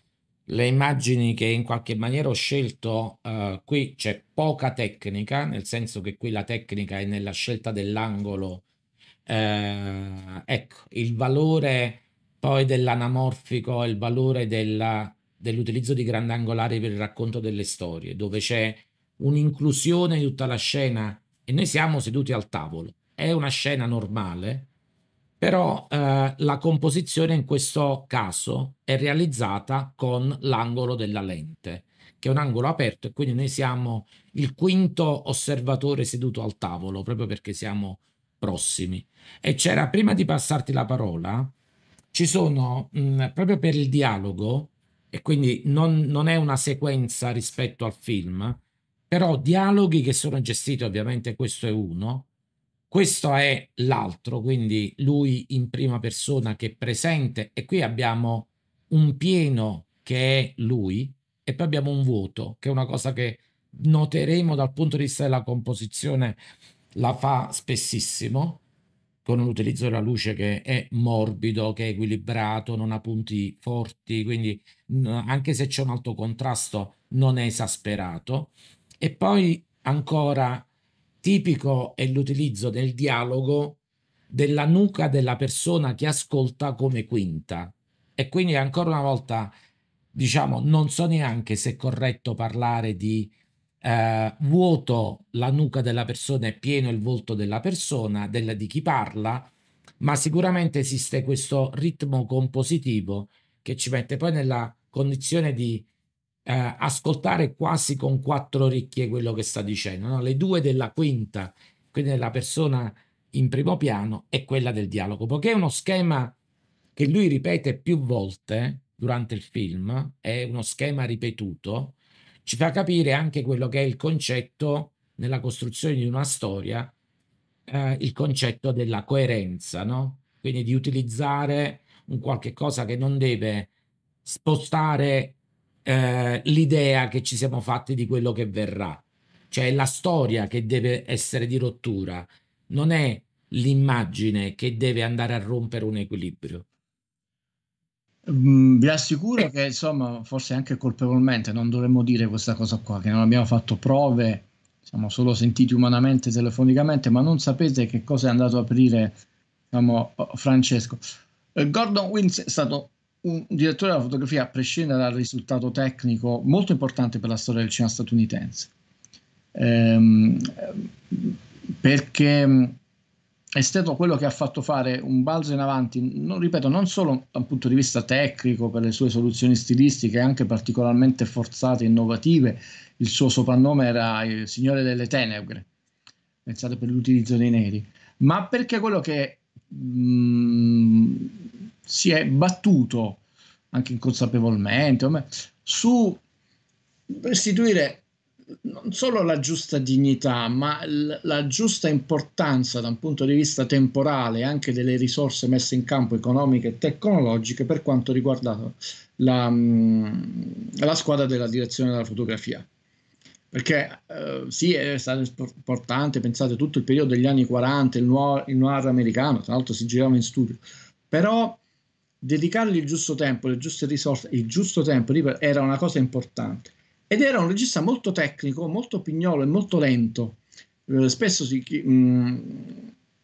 le immagini che in qualche maniera ho scelto, eh, qui c'è poca tecnica, nel senso che qui la tecnica è nella scelta dell'angolo. Eh, ecco, il valore poi dell'anamorfico, il valore della, dell'utilizzo di grandangolari per il racconto delle storie, dove c'è un'inclusione di tutta la scena e noi siamo seduti al tavolo. È una scena normale, però eh, la composizione in questo caso è realizzata con l'angolo della lente, che è un angolo aperto e quindi noi siamo il quinto osservatore seduto al tavolo, proprio perché siamo prossimi. E c'era, prima di passarti la parola, ci sono, mh, mm, proprio per il dialogo, e quindi non, non è una sequenza rispetto al film, però dialoghi che sono gestiti, ovviamente questo è uno, questo è l'altro, quindi lui in prima persona che è presente e qui abbiamo un pieno che è lui e poi abbiamo un vuoto che è una cosa che noteremo dal punto di vista della composizione la fa spessissimo con l'utilizzo della luce che è morbido, che è equilibrato, non ha punti forti, quindi anche se c'è un alto contrasto non è esasperato. E poi ancora Tipico è l'utilizzo nel dialogo della nuca della persona che ascolta come quinta. E quindi ancora una volta, diciamo, non so neanche se è corretto parlare di eh, vuoto la nuca della persona e pieno il volto della persona, della, di chi parla, ma sicuramente esiste questo ritmo compositivo che ci mette poi nella condizione di eh, ascoltare quasi con quattro orecchie quello che sta dicendo, no? le due della quinta, quindi della persona in primo piano, e quella del dialogo, poiché è uno schema che lui ripete più volte durante il film, è uno schema ripetuto, ci fa capire anche quello che è il concetto nella costruzione di una storia, eh, il concetto della coerenza, no? quindi di utilizzare un qualche cosa che non deve spostare eh, l'idea che ci siamo fatti di quello che verrà. Cioè è la storia che deve essere di rottura, non è l'immagine che deve andare a rompere un equilibrio. Mm, vi assicuro eh. che insomma, forse anche colpevolmente non dovremmo dire questa cosa qua, che non abbiamo fatto prove, siamo solo sentiti umanamente, telefonicamente, ma non sapete che cosa è andato a aprire diciamo, Francesco. Eh, Gordon Wins è stato un direttore della fotografia, a prescindere dal risultato tecnico, molto importante per la storia del cinema statunitense. Ehm, perché è stato quello che ha fatto fare un balzo in avanti, non, ripeto, non solo da un punto di vista tecnico, per le sue soluzioni stilistiche, anche particolarmente forzate e innovative. Il suo soprannome era il Signore delle Tenebre, pensate per l'utilizzo dei neri, ma perché quello che mh, si è battuto anche inconsapevolmente su restituire non solo la giusta dignità, ma la giusta importanza da un punto di vista temporale anche delle risorse messe in campo economiche e tecnologiche per quanto riguarda la, mm, la squadra della direzione della fotografia. Perché eh, sì, è stato importante, pensate, tutto il periodo degli anni 40, il noir, il noir americano, tra l'altro si girava in studio, però dedicargli il giusto tempo, le giuste risorse, il giusto tempo era una cosa importante. Ed era un regista molto tecnico, molto pignolo e molto lento. Eh, spesso si, mh, mm,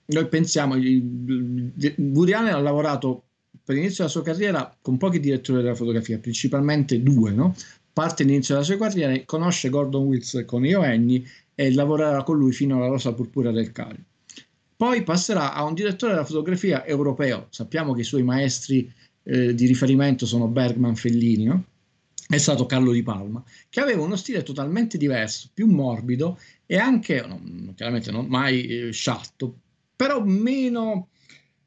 noi pensiamo, Woody ha lavorato per l'inizio della sua carriera con pochi direttori della fotografia, principalmente due, no? parte all'inizio della sua carriera, conosce Gordon Wills con Ioenni e lavorerà con lui fino alla Rosa Purpura del Cali. Poi passerà a un direttore della fotografia europeo. Sappiamo che i suoi maestri eh, di riferimento sono Bergman, Fellini, no? è stato Carlo Di Palma, che aveva uno stile totalmente diverso, più morbido e anche, no, chiaramente non mai eh, sciatto, però meno,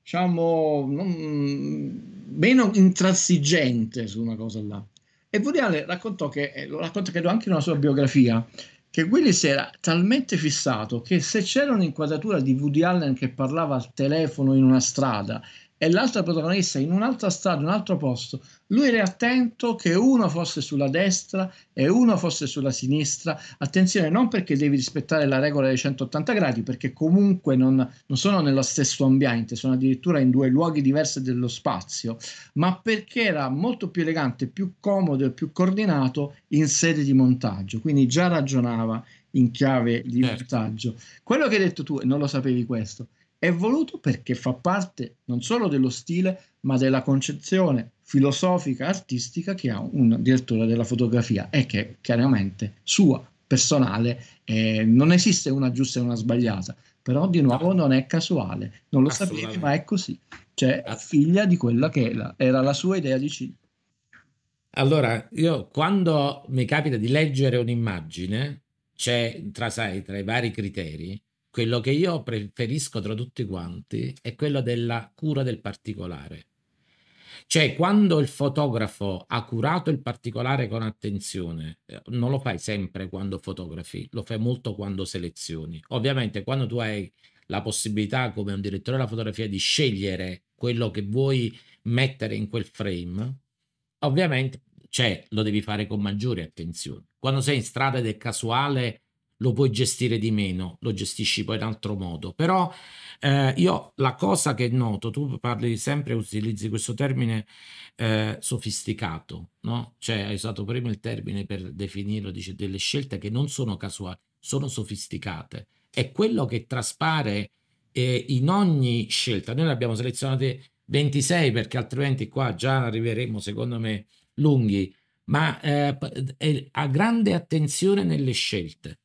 diciamo, non, meno intransigente su una cosa là. E Vodiale raccontò che, eh, lo racconta credo anche nella sua biografia, che Willis era talmente fissato che se c'era un'inquadratura di Woody Allen che parlava al telefono in una strada e l'altra protagonista in un'altra strada, in un altro posto, lui era attento che uno fosse sulla destra e uno fosse sulla sinistra. Attenzione, non perché devi rispettare la regola dei 180 gradi, perché comunque non, non sono nello stesso ambiente, sono addirittura in due luoghi diversi dello spazio, ma perché era molto più elegante, più comodo e più coordinato in sede di montaggio. Quindi già ragionava in chiave di certo. montaggio. Quello che hai detto tu, e non lo sapevi questo, è voluto perché fa parte non solo dello stile, ma della concezione filosofica, artistica che ha un direttore della fotografia e che è chiaramente sua, personale, eh, non esiste una giusta e una sbagliata, però di nuovo non è casuale, non lo sapevi ma è così, cioè è figlia di quella che era, era la sua idea di cinema. Allora, io quando mi capita di leggere un'immagine, c'è tra, sai, tra i vari criteri, quello che io preferisco tra tutti quanti è quello della cura del particolare. Cioè, quando il fotografo ha curato il particolare con attenzione, eh, non lo fai sempre quando fotografi, lo fai molto quando selezioni. Ovviamente, quando tu hai la possibilità, come un direttore della fotografia, di scegliere quello che vuoi mettere in quel frame, ovviamente cioè, lo devi fare con maggiore attenzione. Quando sei in strada ed è casuale, lo puoi gestire di meno, lo gestisci poi in altro modo. Però eh, io la cosa che noto, tu parli sempre, utilizzi questo termine eh, sofisticato, no? Cioè hai usato prima il termine per definirlo, dice delle scelte che non sono casuali, sono sofisticate. È quello che traspare eh, in ogni scelta. Noi ne abbiamo selezionate 26 perché altrimenti qua già arriveremo, secondo me, lunghi, ma eh, eh a grande attenzione nelle scelte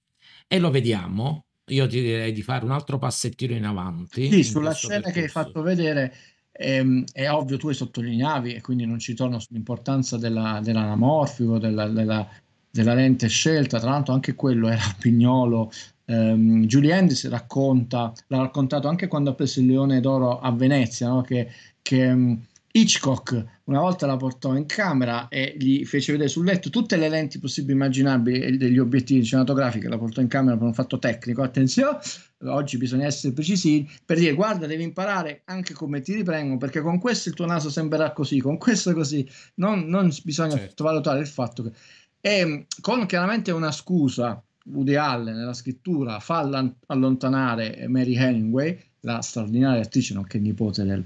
e lo vediamo. Io ti direi di fare un altro passettino in avanti. Sì, in sulla scena percorso. che hai fatto vedere ehm, è ovvio, tu hai sottolineavi, e quindi non ci torno sull'importanza della, dell'anamorfico, della, della, della lente scelta, tra l'altro anche quello era Pignolo Um, Julie Andrews racconta, l'ha raccontato anche quando ha preso il Leone d'Oro a Venezia, no? che, che um, Hitchcock una volta la portò in camera e gli fece vedere sul letto tutte le lenti possibili e immaginabili degli obiettivi cinematografici, la portò in camera per un fatto tecnico, attenzione, oggi bisogna essere precisi, per dire guarda devi imparare anche come ti riprendono perché con questo il tuo naso sembrerà così, con questo così, non, non bisogna certo. valutare il fatto che... E ehm, con chiaramente una scusa, Woody Allen nella scrittura fa allontanare Mary Hemingway, la straordinaria attrice, nonché nipote del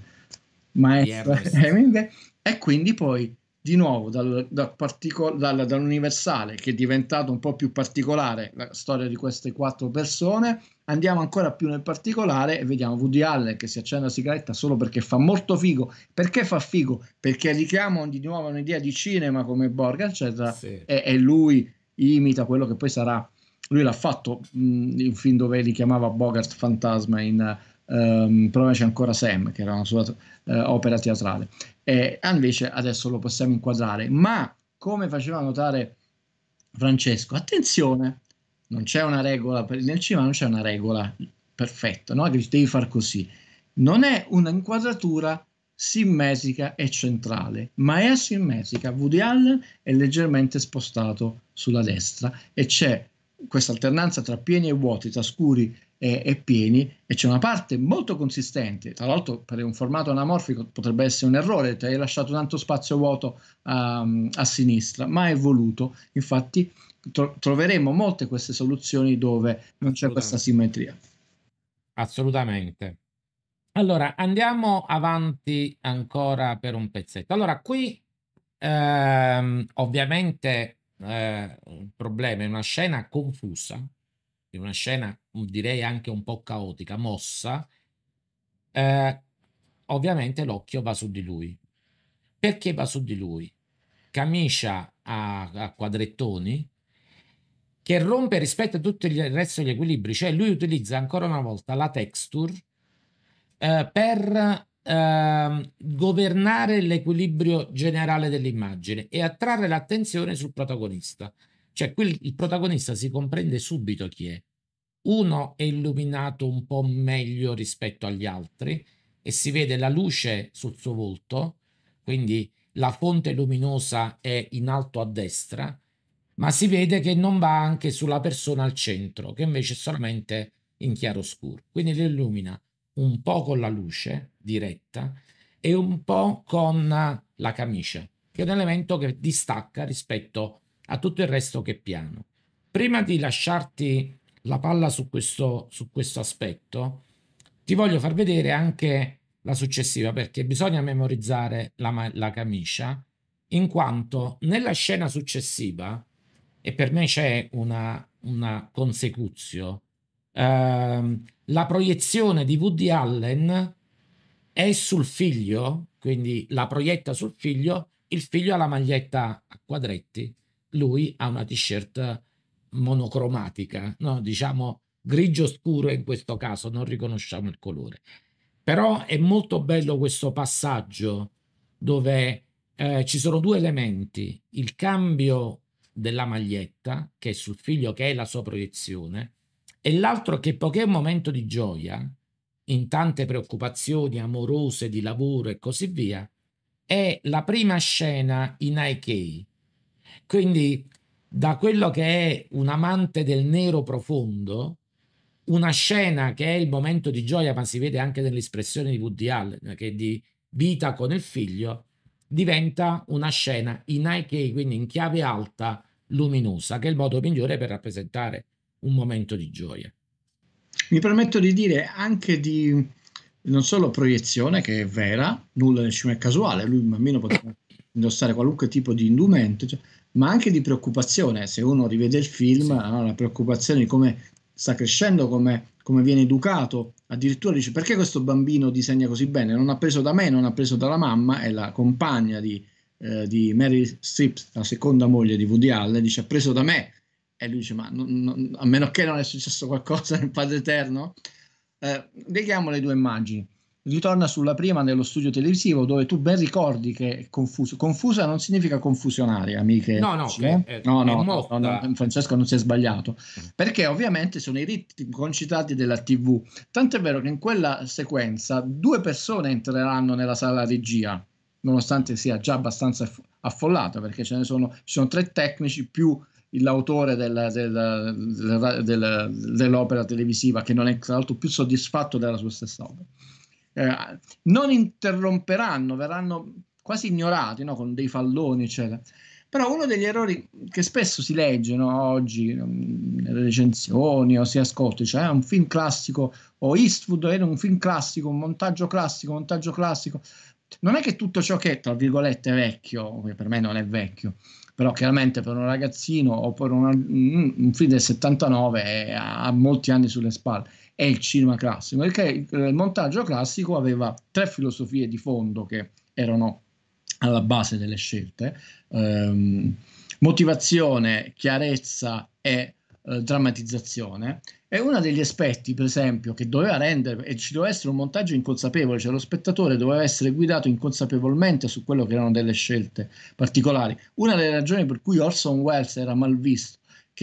maestro Hemingway, e quindi poi di nuovo dal, dal partico- dal, dall'universale che è diventato un po' più particolare la storia di queste quattro persone andiamo ancora più nel particolare e vediamo Woody Allen che si accende la sigaretta solo perché fa molto figo perché fa figo? perché richiama di nuovo un'idea di cinema come Borga eccetera sì. e, e, lui imita quello che poi sarà lui l'ha fatto mh, mm, un film dove richiamava Bogart Fantasma in Um, però c'è ancora Sam, che era una sua uh, opera teatrale. E ah, invece adesso lo possiamo inquadrare. Ma come faceva notare Francesco, attenzione, non c'è una regola, per, nel cinema non c'è una regola perfetta, no? che devi far così. Non è un'inquadratura simmetrica e centrale, ma è asimmetrica. Woody Allen è leggermente spostato sulla destra e c'è questa alternanza tra pieni e vuoti, tra scuri e, e pieni e c'è una parte molto consistente, tra l'altro per un formato anamorfico potrebbe essere un errore, ti hai lasciato tanto spazio vuoto um, a sinistra, ma è voluto, infatti tro- troveremo molte queste soluzioni dove non c'è questa simmetria. Assolutamente. Allora, andiamo avanti ancora per un pezzetto. Allora, qui ehm, ovviamente eh, un problema, è una scena confusa in una scena direi anche un po' caotica, mossa, eh, ovviamente l'occhio va su di lui. Perché va su di lui? Camicia a, a quadrettoni che rompe rispetto a tutto il resto degli equilibri, cioè lui utilizza ancora una volta la texture eh, per eh, governare l'equilibrio generale dell'immagine e attrarre l'attenzione sul protagonista. Cioè, quel, il protagonista si comprende subito chi è. Uno è illuminato un po' meglio rispetto agli altri e si vede la luce sul suo volto, quindi la fonte luminosa è in alto a destra, ma si vede che non va anche sulla persona al centro, che invece è solamente in chiaroscuro. Quindi lo illumina un po' con la luce diretta e un po' con la camicia, che è un elemento che distacca rispetto a a tutto il resto che piano. Prima di lasciarti la palla su questo, su questo aspetto, ti voglio far vedere anche la successiva perché bisogna memorizzare la, la camicia, in quanto nella scena successiva, e per me c'è una, una consecuzio, ehm, la proiezione di Woody Allen è sul figlio, quindi la proietta sul figlio, il figlio ha la maglietta a quadretti lui ha una t-shirt monocromatica, no? diciamo grigio scuro in questo caso, non riconosciamo il colore. Però è molto bello questo passaggio dove eh, ci sono due elementi, il cambio della maglietta, che è sul figlio, che è la sua proiezione, e l'altro che poiché è un momento di gioia, in tante preoccupazioni amorose, di lavoro e così via, è la prima scena in Aikei, quindi da quello che è un amante del nero profondo, una scena che è il momento di gioia, ma si vede anche nell'espressione di Woody Allen, che è di vita con il figlio, diventa una scena in IK, quindi in chiave alta, luminosa, che è il modo migliore per rappresentare un momento di gioia. Mi permetto di dire anche di non solo proiezione, che è vera, nulla nel cinema è casuale, lui almeno bambino poteva indossare qualunque tipo di indumento, cioè, ma anche di preoccupazione. Se uno rivede il film, sì. ha una preoccupazione di come sta crescendo, come, come, viene educato. Addirittura dice perché questo bambino disegna così bene? Non ha preso da me, non ha preso dalla mamma, è la compagna di, eh, di Mary Strip, la seconda moglie di Woody Allen, dice ha preso da me. E lui dice ma non, non, a meno che non è successo qualcosa nel Padre Eterno. Eh, vediamo le due immagini ritorna sulla prima nello studio televisivo dove tu ben ricordi che è confuso. Confusa non significa confusionare, amiche. No, no, eh? è, no, no, no, no, Francesco non si è sbagliato, mm. perché ovviamente sono i ritmi concitati della TV. Tant'è vero che in quella sequenza due persone entreranno nella sala regia, nonostante sia già abbastanza affollata, perché ce ne sono, ci sono tre tecnici più l'autore della, della, della, dell'opera televisiva che non è tra l'altro più soddisfatto della sua stessa opera eh, non interromperanno, verranno quasi ignorati no? con dei falloni, eccetera. Però uno degli errori che spesso si legge no? oggi mm, nelle recensioni o si ascolta, cioè è ah, un film classico o Eastwood era un film classico, un montaggio classico, montaggio classico. Non è che tutto ciò che è, tra virgolette, vecchio, che per me non è vecchio, però chiaramente per un ragazzino o per una, mm, un film del 79 ha molti anni sulle spalle è il cinema classico, perché il montaggio classico aveva tre filosofie di fondo che erano alla base delle scelte, ehm, motivazione, chiarezza e eh, drammatizzazione. E uno degli aspetti, per esempio, che doveva rendere, e ci doveva essere un montaggio inconsapevole, cioè lo spettatore doveva essere guidato inconsapevolmente su quello che erano delle scelte particolari. Una delle ragioni per cui Orson Welles era mal visto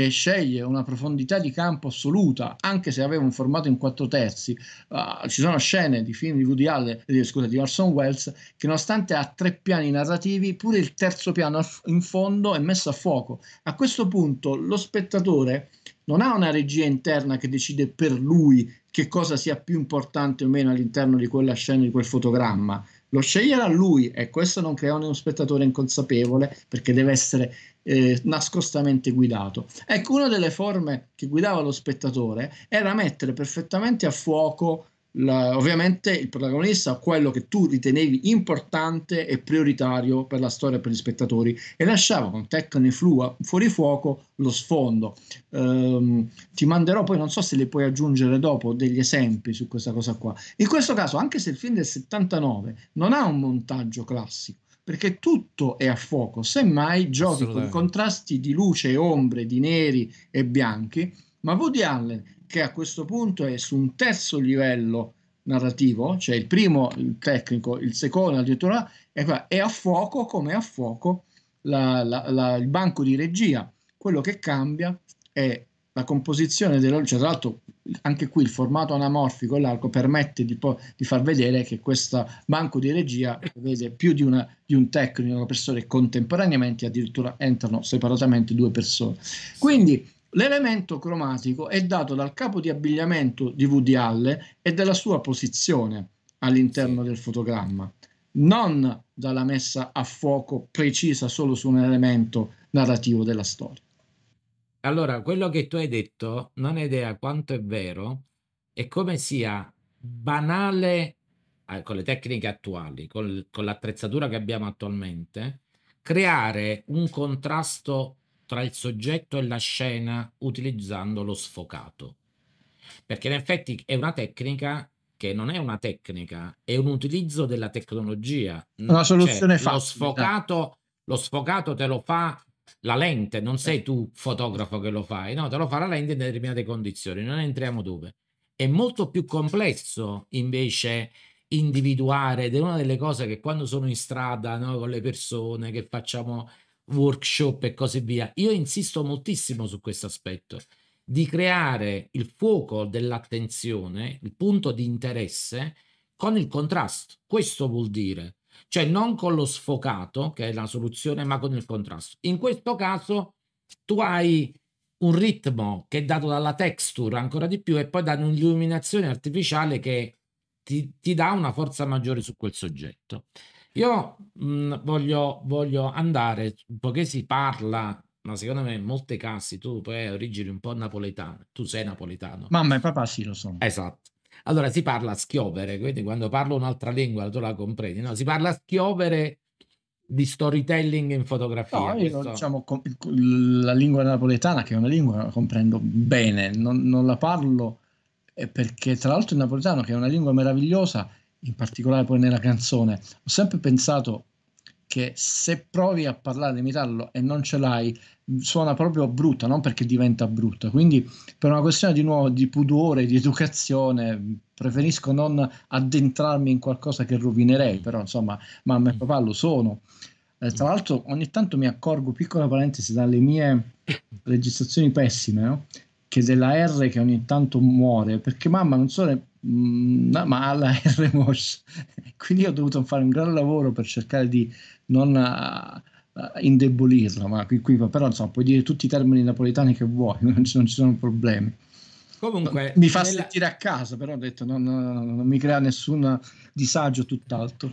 che sceglie una profondità di campo assoluta, anche se aveva un formato in quattro terzi. Uh, ci sono scene di film di Woody Allen, eh, scusa, di Orson Welles, che nonostante ha tre piani narrativi, pure il terzo piano in fondo è messo a fuoco. A questo punto lo spettatore non ha una regia interna che decide per lui che cosa sia più importante o meno all'interno di quella scena, di quel fotogramma. Lo sceglierà lui e questo non crea uno spettatore inconsapevole perché deve essere eh, nascostamente guidato. Ecco, una delle forme che guidava lo spettatore era mettere perfettamente a fuoco la, ovviamente il protagonista quello che tu ritenevi importante e prioritario per la storia e per gli spettatori e lasciava con Tekken e fuori fuoco lo sfondo ehm, ti manderò poi non so se le puoi aggiungere dopo degli esempi su questa cosa qua in questo caso anche se il film del 79 non ha un montaggio classico perché tutto è a fuoco, semmai giochi con contrasti di luce e ombre, di neri e bianchi, ma Woody Allen, che a questo punto è su un terzo livello narrativo, cioè il primo il tecnico, il secondo addirittura, è, a fuoco come è a fuoco la, la, la, il banco di regia. Quello che cambia è la composizione dell'olio, cioè tra l'altro anche qui il formato anamorfico e l'arco permette di, po- di, far vedere che questo banco di regia vede più di, una, di un tecnico e una persona contemporaneamente, addirittura entrano separatamente due persone. Quindi l'elemento cromatico è dato dal capo di abbigliamento di Woody Allen e dalla sua posizione all'interno del fotogramma, non dalla messa a fuoco precisa solo su un elemento narrativo della storia. Allora, quello che tu hai detto non è idea quanto è vero e come sia banale eh, con le tecniche attuali, col, con l'attrezzatura che abbiamo attualmente, creare un contrasto tra il soggetto e la scena utilizzando lo sfocato. Perché in effetti è una tecnica che non è una tecnica, è un utilizzo della tecnologia. Una cioè, soluzione cioè, facile. Lo sfocato, lo sfocato te lo fa la lente, non sei certo. tu fotografo che lo fai, no, te lo fa la lente in determinate condizioni, non entriamo dove. È molto più complesso invece individuare, ed è una delle cose che quando sono in strada no, con le persone, che facciamo workshop e così via, io insisto moltissimo su questo aspetto, di creare il fuoco dell'attenzione, il punto di interesse con il contrasto. Questo vuol dire cioè non con lo sfocato, che è la soluzione, ma con il contrasto. In questo caso tu hai un ritmo che è dato dalla texture ancora di più e poi da un'illuminazione artificiale che ti, ti dà una forza maggiore su quel soggetto. Io mh, mm, voglio, voglio andare, poiché si parla ma secondo me in molti casi tu poi hai origini un po' napoletane, tu sei napoletano. Mamma e papà sì lo sono. Esatto allora si parla a schiovere, quindi quando parlo un'altra lingua tu la comprendi, no? Si parla a schiovere di storytelling in fotografia. No, io, diciamo, la lingua napoletana, che è una lingua che comprendo bene, non, non la parlo eh, perché tra l'altro il napoletano, che è una lingua meravigliosa, in particolare poi nella canzone, ho sempre pensato che se provi a parlare di metallo e non ce l'hai, suona proprio brutta, non perché diventa brutta. Quindi, per una questione di nuovo di pudore, di educazione, preferisco non addentrarmi in qualcosa che rovinerei, mm. però insomma, mamma e mm. papà lo sono. Eh, tra mm. l'altro, ogni tanto mi accorgo, piccola parentesi, dalle mie registrazioni pessime, no? che della R che ogni tanto muore, perché mamma non so Mm, una mala e remorso. Quindi ho dovuto fare un gran lavoro per cercare di non uh, eh, uh, eh, indebolirla, ma qui, qui, però insomma puoi dire tutti i termini napoletani che vuoi, non ci, non ci sono problemi. Comunque, mi fa nella... sentire a casa, però ho detto non, non, non mi crea nessun disagio, tutt'altro.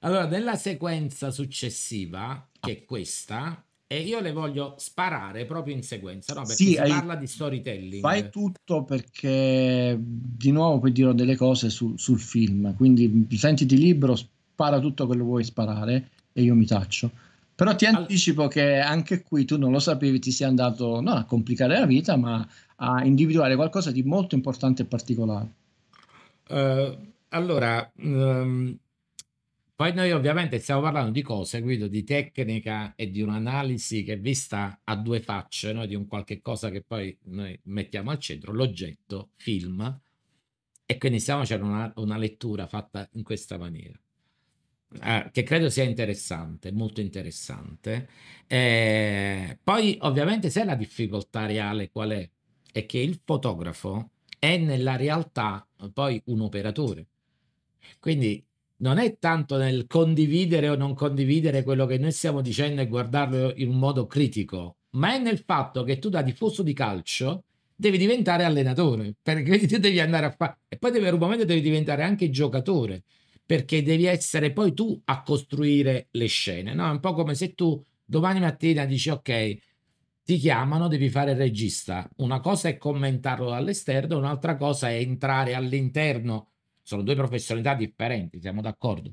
Allora, nella sequenza successiva, che è questa, e io le voglio sparare proprio in sequenza, no? Perché sì, si hai... parla di storytelling. Fai tutto perché di nuovo poi dirò delle cose su, sul film, quindi sentiti libero, spara tutto quello che vuoi sparare e io mi taccio. Però ti anticipo che anche qui tu non lo sapevi, ti sei andato non a complicare la vita, ma a individuare qualcosa di molto importante e particolare. Uh, allora, um, poi noi ovviamente stiamo parlando di cose, Guido, di tecnica e di un'analisi che vista a due facce, no? di un qualche cosa che poi noi mettiamo al centro, l'oggetto, film, e quindi stiamo facendo una, una lettura fatta in questa maniera. Eh, che credo sia interessante, molto interessante. Eh, poi ovviamente se la difficoltà reale qual è? È che il fotografo è nella realtà poi un operatore. Quindi non è tanto nel condividere o non condividere quello che noi stiamo dicendo e guardarlo in un modo critico, ma è nel fatto che tu da diffuso di calcio devi diventare allenatore, perché tu devi andare a fare e poi devi, per un momento devi diventare anche giocatore, perché devi essere poi tu a costruire le scene, no? È un po' come se tu domani mattina dici ok, ti chiamano, devi fare il regista. Una cosa è commentarlo dall'esterno, un'altra cosa è entrare all'interno sono due professionalità differenti, siamo d'accordo.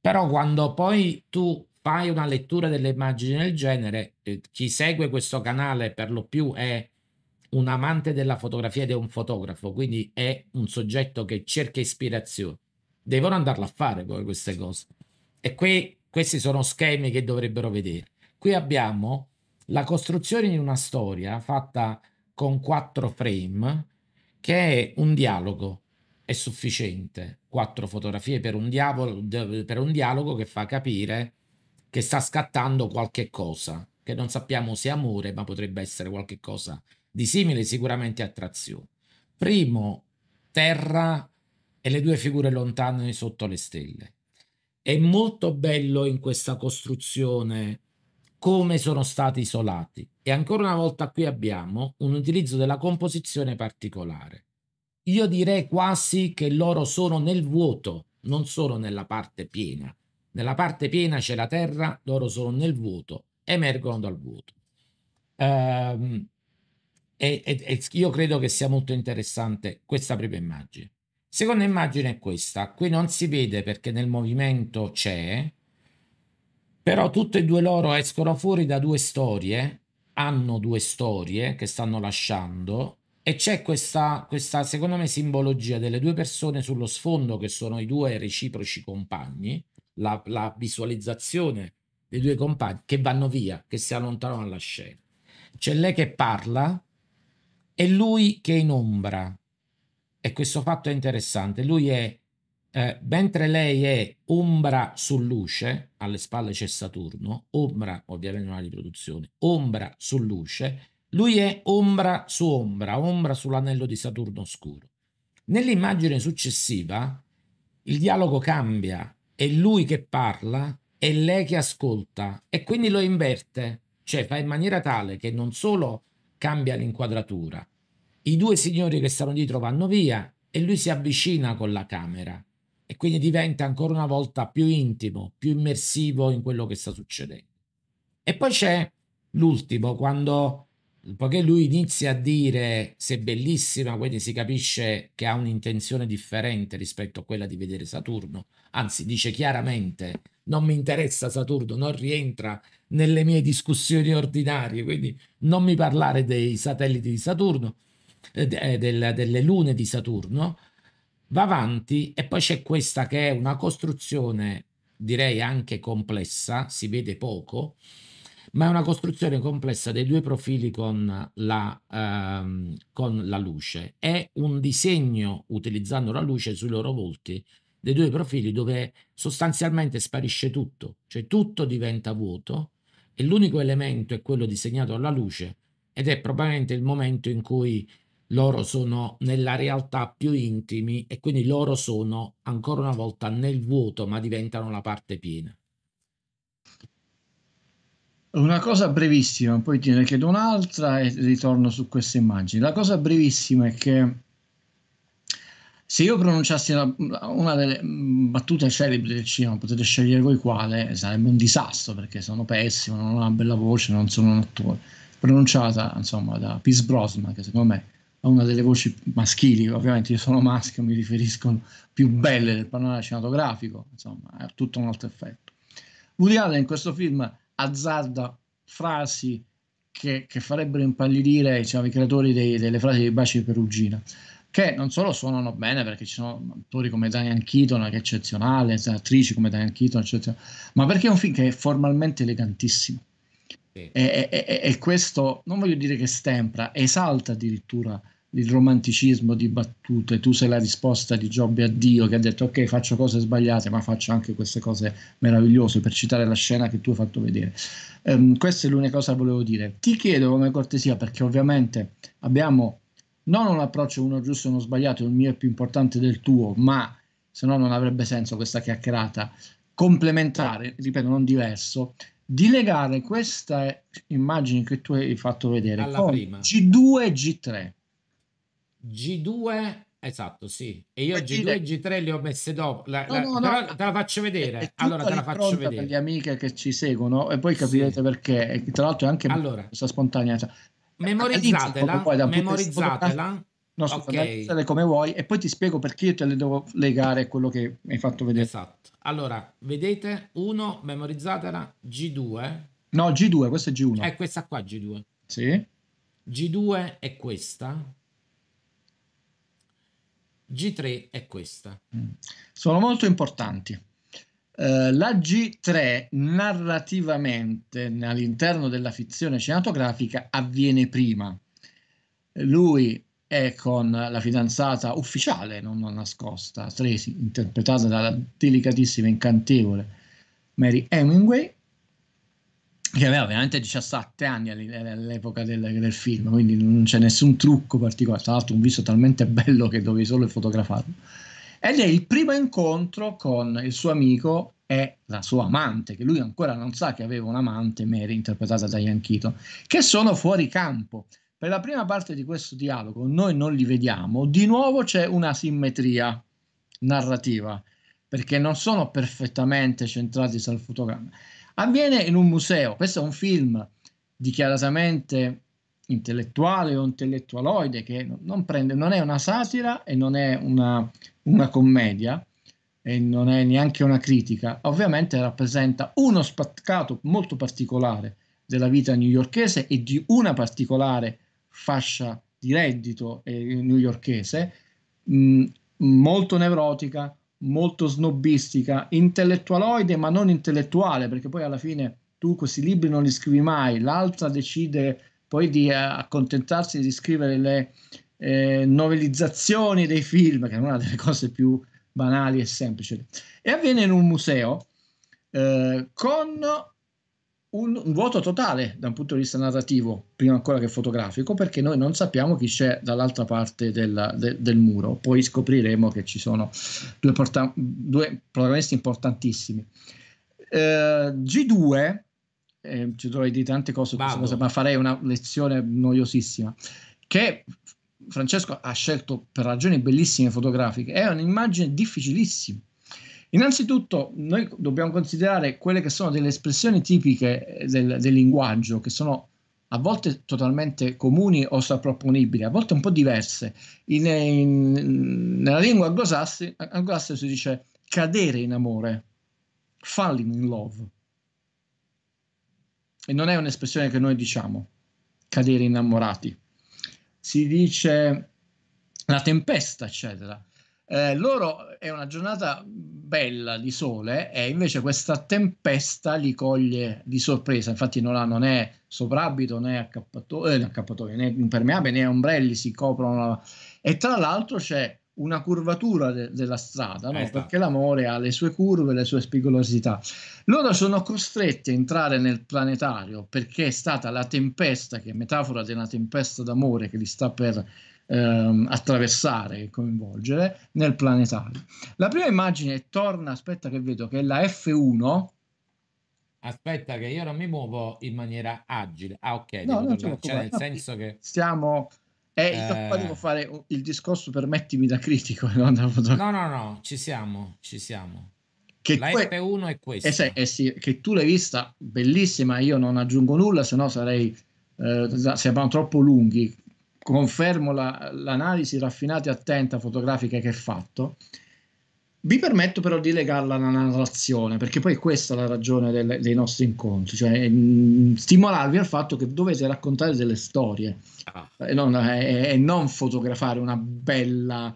Però quando poi tu fai una lettura delle immagini del genere, eh, chi segue questo canale per lo più è un amante della fotografia ed è un fotografo, quindi è un soggetto che cerca ispirazione. Devono andarlo a fare poi queste cose. E qui questi sono schemi che dovrebbero vedere. Qui abbiamo la costruzione di una storia fatta con quattro frame che è un dialogo è sufficiente. Quattro fotografie per un, diavolo, per un dialogo che fa capire che sta scattando qualche cosa, che non sappiamo se è amore, ma potrebbe essere qualche cosa di simile, sicuramente attrazione. Primo, terra e le due figure lontane sotto le stelle. È molto bello in questa costruzione come sono stati isolati. E ancora una volta qui abbiamo un utilizzo della composizione particolare. Io direi quasi che loro sono nel vuoto, non sono nella parte piena. Nella parte piena c'è la terra, loro sono nel vuoto, emergono dal vuoto. Um, e, e, e, io credo che sia molto interessante questa prima immagine. Seconda immagine è questa, qui non si vede perché nel movimento c'è, però tutte e due loro escono fuori da due storie, hanno due storie che stanno lasciando e c'è questa, questa, secondo me, simbologia delle due persone sullo sfondo che sono i due reciproci compagni, la, la visualizzazione dei due compagni che vanno via, che si allontanano dalla scena. C'è lei che parla e lui che è in ombra. E questo fatto è interessante. Lui è, eh, mentre lei è ombra su luce, alle spalle c'è Saturno, ombra, ovviamente una riproduzione, ombra su luce, lui è ombra su ombra, ombra sull'anello di Saturno oscuro. Nell'immagine successiva il dialogo cambia, è lui che parla, è lei che ascolta e quindi lo inverte, cioè fa in maniera tale che non solo cambia l'inquadratura, i due signori che stanno dietro vanno via e lui si avvicina con la camera e quindi diventa ancora una volta più intimo, più immersivo in quello che sta succedendo. E poi c'è l'ultimo, quando poiché lui inizia a dire se bellissima, quindi si capisce che ha un'intenzione differente rispetto a quella di vedere Saturno, anzi dice chiaramente non mi interessa Saturno, non rientra nelle mie discussioni ordinarie, quindi non mi parlare dei satelliti di Saturno, eh, eh del, delle lune di Saturno, va avanti e poi c'è questa che è una costruzione direi anche complessa, si vede poco, ma è una costruzione complessa dei due profili con la, ehm, con la luce. È un disegno utilizzando la luce sui loro volti dei due profili dove sostanzialmente sparisce tutto, cioè tutto diventa vuoto e l'unico elemento è quello disegnato alla luce ed è probabilmente il momento in cui loro sono nella realtà più intimi e quindi loro sono ancora una volta nel vuoto ma diventano la parte piena. Una cosa brevissima, poi ti ne chiedo un'altra e ritorno su queste immagini. La cosa brevissima è che se io pronunciassi una, una delle mm, battute celebri del cinema, potete scegliere voi quale, sarebbe un disastro perché sono pessimo, non ho una bella voce, non sono un attore. Pronunciata insomma da Peace Brosman, che secondo me ha una delle voci maschili, ovviamente io sono maschio, mi riferisco più belle del panorama cinematografico, insomma, è tutto un altro effetto. Woody Allen in questo film azzarda frasi che, che farebbero impallidire diciamo, i creatori dei, delle frasi dei baci di Perugina che non solo suonano bene perché ci sono attori come Diane Keaton che è eccezionale, cioè attrici come Diane Keaton eccezionale, ma perché è un film che è formalmente elegantissimo sì. e, e, e, questo non voglio dire che stempra, esalta addirittura il romanticismo di battute, tu sei la risposta di Giobbe a Dio che ha detto ok faccio cose sbagliate ma faccio anche queste cose meravigliose per citare la scena che tu hai fatto vedere. Um, questa è l'unica cosa che volevo dire. Ti chiedo come cortesia perché ovviamente abbiamo non un approccio uno giusto e uno sbagliato, il mio è più importante del tuo, ma se no non avrebbe senso questa chiacchierata complementare, ripeto non diverso, di legare questa immagine che tu hai fatto vedere Alla con prima. G2 e G3 G2 Esatto, sì. E io G2 e G3 le ho messe dopo. La, la, no, no, Te, la, faccio vedere. allora te la faccio vedere. Per le amiche che ci seguono e poi capirete sì. perché. E tra l'altro è anche allora, questa spontanea. Cioè, eh, memorizzatela. Poi, memorizzatela. No, scusa, okay. come vuoi e poi ti spiego perché io te le devo legare a quello che mi hai fatto vedere. Esatto. Allora, vedete, 1, memorizzatela, G2. No, G2, questa è G1. È questa qua G2. Sì. G2 è questa G3 è questa. Mm. Sono molto importanti. Uh, la G3 narrativamente all'interno della fizione cinematografica avviene prima. Lui è con la fidanzata ufficiale, non nascosta, Tracy, interpretata dalla delicatissima incantevole Mary Hemingway, che aveva veramente 17 anni eh, all'epoca del, del, film, quindi non c'è nessun trucco particolare, tra l'altro un viso talmente bello che dovevi solo fotografarlo. Ed è il primo incontro con il suo amico e la sua amante, che lui ancora non sa che aveva un amante, Mary, interpretata da Ian Keaton, che sono fuori campo. Per la prima parte di questo dialogo noi non li vediamo, di nuovo c'è una simmetria narrativa, perché non sono perfettamente centrati sul fotogramma Avviene in un museo. Questo è un film dichiaratamente intellettuale o intellettualoide che non, prende, non è una satira e non è una, una commedia e non è neanche una critica, ovviamente rappresenta uno spaccato molto particolare della vita newyorchese e di una particolare fascia di reddito eh, newyorchese, mm, molto nevrotica, molto snobbistica, intellettualoide ma non intellettuale, perché poi alla fine tu questi libri non li scrivi mai, l'altra decide poi di eh, accontentarsi di scrivere le eh, novellizzazioni dei film, che è una delle cose più banali e semplici. E avviene in un museo eh, con un, un, vuoto totale da un punto di vista narrativo, prima ancora che fotografico, perché noi non sappiamo chi c'è dall'altra parte del, de, del muro. Poi scopriremo che ci sono due, porta- due protagonisti importantissimi. Eh, G2, eh, ci dovrei dire tante cose, cosa, ma farei una lezione noiosissima, che Francesco ha scelto per ragioni bellissime fotografiche, è un'immagine difficilissima Innanzitutto noi dobbiamo considerare quelle che sono delle espressioni tipiche eh, del, del linguaggio, che sono a volte totalmente comuni o sovrapponibili, a volte un po' diverse. In, in, nella lingua anglosassone si dice cadere in amore, falling in love. E non è un'espressione che noi diciamo, cadere innamorati. Si dice la tempesta, eccetera. Eh, loro è una giornata bella di sole e invece questa tempesta li coglie di sorpresa, infatti non hanno né soprabito né accappatoio, eh, né, accappatoio, né impermeabile né ombrelli, si coprono e tra l'altro c'è una curvatura de- della strada, no? perché l'amore ha le sue curve, le sue spigolosità. Loro sono costretti a entrare nel planetario perché è stata la tempesta, che è metafora di una tempesta d'amore che li sta per ehm, attraversare e coinvolgere nel planetario. La prima immagine torna, aspetta che vedo, che è la F1. Aspetta che io non mi muovo in maniera agile. Ah ok, no, non cioè nel senso che... Stiamo... Eh, eh... Qua devo fare il discorso permettimi da critico. No, no, no, ci siamo, ci siamo che la que- F1 è eh, questa. Eh sì, eh sì, che tu l'hai vista, bellissima, io non aggiungo nulla, se no sarei, eh, siamo troppo lunghi confermo la, l'analisi raffinata e attenta fotografica che hai fatto. Vi permetto però di legarla alla narrazione, perché poi questa è la ragione del, dei nostri incontri, cioè mh, mm, stimolarvi al fatto che dovete raccontare delle storie ah. e, non, eh, e, e, non, fotografare una bella,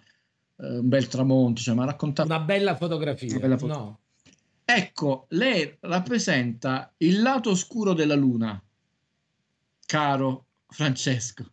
eh, un bel tramonto, cioè, ma raccontare una bella fotografia. Una bella foto- no. Ecco, lei rappresenta il lato oscuro della luna, caro Francesco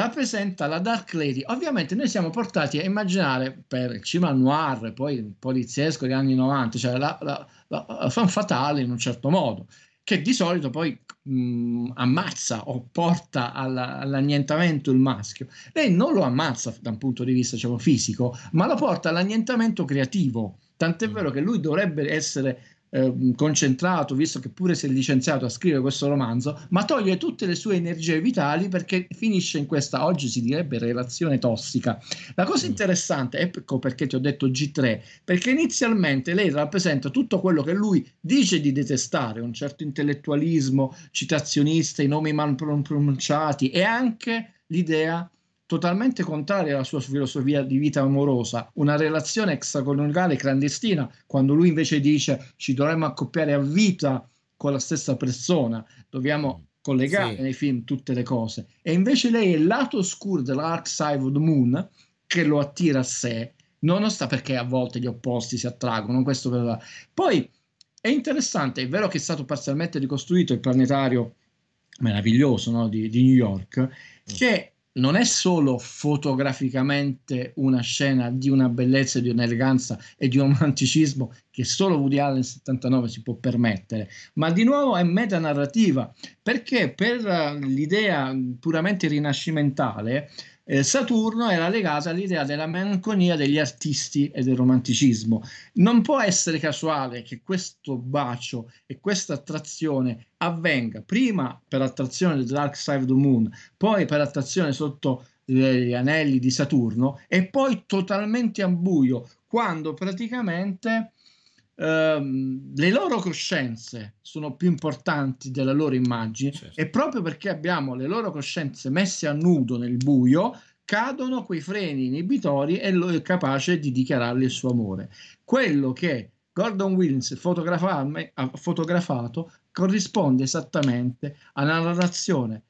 rappresenta la Dark Lady. Ovviamente noi siamo portati a immaginare per il cinema noir, poi il poliziesco degli anni 90, cioè la, la, la fan fatale in un certo modo, che di solito poi mh, mm, ammazza o porta alla, all'annientamento il maschio. Lei non lo ammazza da un punto di vista diciamo, fisico, ma lo porta all'annientamento creativo. Tant'è mm. vero che lui dovrebbe essere Ehm, concentrato, visto che pure si è licenziato a scrivere questo romanzo, ma toglie tutte le sue energie vitali perché finisce in questa, oggi si direbbe, relazione tossica. La cosa mm. interessante, ecco perché ti ho detto G3, perché inizialmente lei rappresenta tutto quello che lui dice di detestare, un certo intellettualismo citazionista, i nomi mal pronunciati e anche l'idea totalmente contraria alla sua filosofia di vita amorosa, una relazione extraconiugale clandestina, quando lui invece dice ci dovremmo accoppiare a vita con la stessa persona, dobbiamo mm. collegare sì. nei film tutte le cose. E invece lei è il lato oscuro dell'Ark Side of the Moon che lo attira a sé, nonostante perché a volte gli opposti si attraggono, questo per Poi è interessante, è vero che è stato parzialmente ricostruito il planetario meraviglioso no? di, di, New York, mm. che non è solo fotograficamente una scena di una bellezza, di un'eleganza e di un romanticismo che solo Woody Allen 79 si può permettere, ma di nuovo è metanarrativa, perché per eh, l'idea puramente rinascimentale eh, Saturno era legata all'idea della melanconia degli artisti e del romanticismo. Non può essere casuale che questo bacio e questa attrazione avvenga prima per attrazione del Dark Side of the Moon, poi per attrazione sotto gli anelli di Saturno e poi totalmente a buio quando praticamente ehm, le loro coscienze sono più importanti della loro immagine certo. e proprio perché abbiamo le loro coscienze messe a nudo nel buio, cadono quei freni inibitori e lui è capace di dichiarargli il suo amore. Quello che Gordon Williams ha fotografato corrisponde esattamente alla narrazione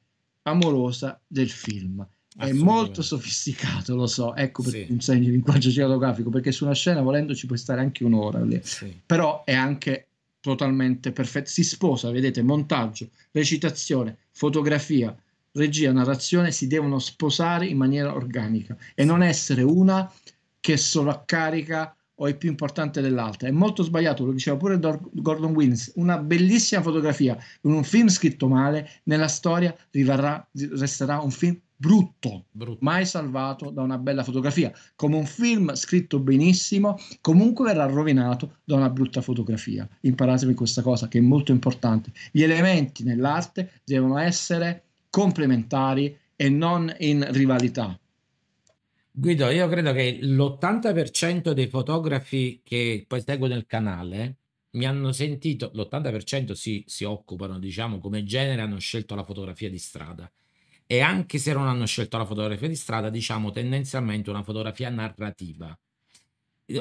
amorosa del film è molto sofisticato, lo so, ecco perché sì. insegno il linguaggio cinematografico, perché su una scena volendo ci puoi stare anche un'ora lì, sì. però è anche totalmente perfetto, si sposa, vedete, montaggio, recitazione, fotografia, regia, narrazione si devono sposare in maniera organica e non essere una che sovraccarica o è più importante dell'altra. È molto sbagliato, lo diceva pure Dor- Gordon Willis, una bellissima fotografia in un film scritto male, nella storia rivarrà, resterà un film brutto, brutto, mai salvato da una bella fotografia, come un film scritto benissimo, comunque verrà rovinato da una brutta fotografia. Imparatevi questa cosa che è molto importante. Gli elementi nell'arte devono essere complementari e non in rivalità. Guido, io credo che l'80% dei fotografi che poi seguo nel canale mi hanno sentito, l'80% si, si occupano, diciamo, come genere, hanno scelto la fotografia di strada e anche se non hanno scelto la fotografia di strada, diciamo tendenzialmente una fotografia narrativa.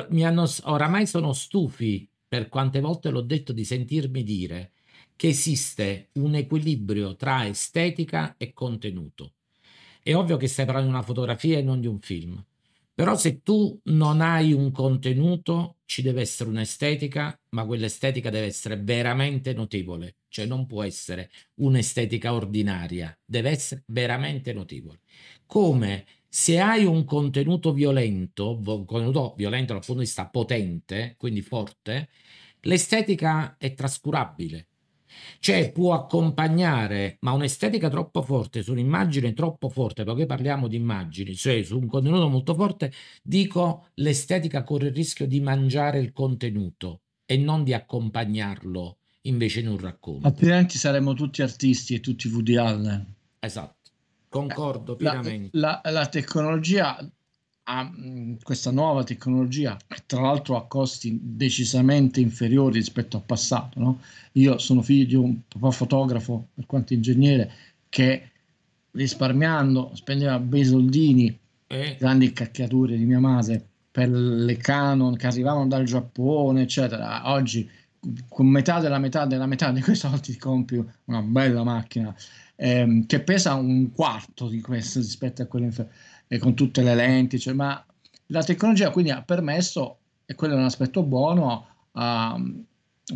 Mi hanno, oramai sono stufi, per quante volte l'ho detto, di sentirmi dire che esiste un equilibrio tra estetica e contenuto. È ovvio che stai parlando di una fotografia e non di un film. Però se tu non hai un contenuto, ci deve essere un'estetica, ma quell'estetica deve essere veramente notevole, cioè non può essere un'estetica ordinaria, deve essere veramente notevole. Come se hai un contenuto violento, un contenuto violento dal punto di vista potente, quindi forte, l'estetica è trascurabile, cioè può accompagnare, ma un'estetica troppo forte su un'immagine troppo forte, perché parliamo di immagini, cioè su un contenuto molto forte, dico l'estetica corre il rischio di mangiare il contenuto e non di accompagnarlo invece in un racconto. Altrimenti saremmo tutti artisti e tutti Woody Allen. Esatto. Concordo eh, pienamente. La, la, la, tecnologia a mm, questa nuova tecnologia, tra l'altro a costi decisamente inferiori rispetto al passato. No? Io sono figlio di un papà fotografo, per quanto ingegnere, che risparmiando spendeva bei soldini, eh. grandi cacchiature di mia madre, per le Canon che arrivavano dal Giappone, eccetera. Oggi con metà della metà della metà di quei soldi compri una bella macchina ehm, che pesa un quarto di questo rispetto a quella inferiore e con tutte le lenti, cioè, ma la tecnologia quindi ha permesso, e quello è un aspetto buono, uh,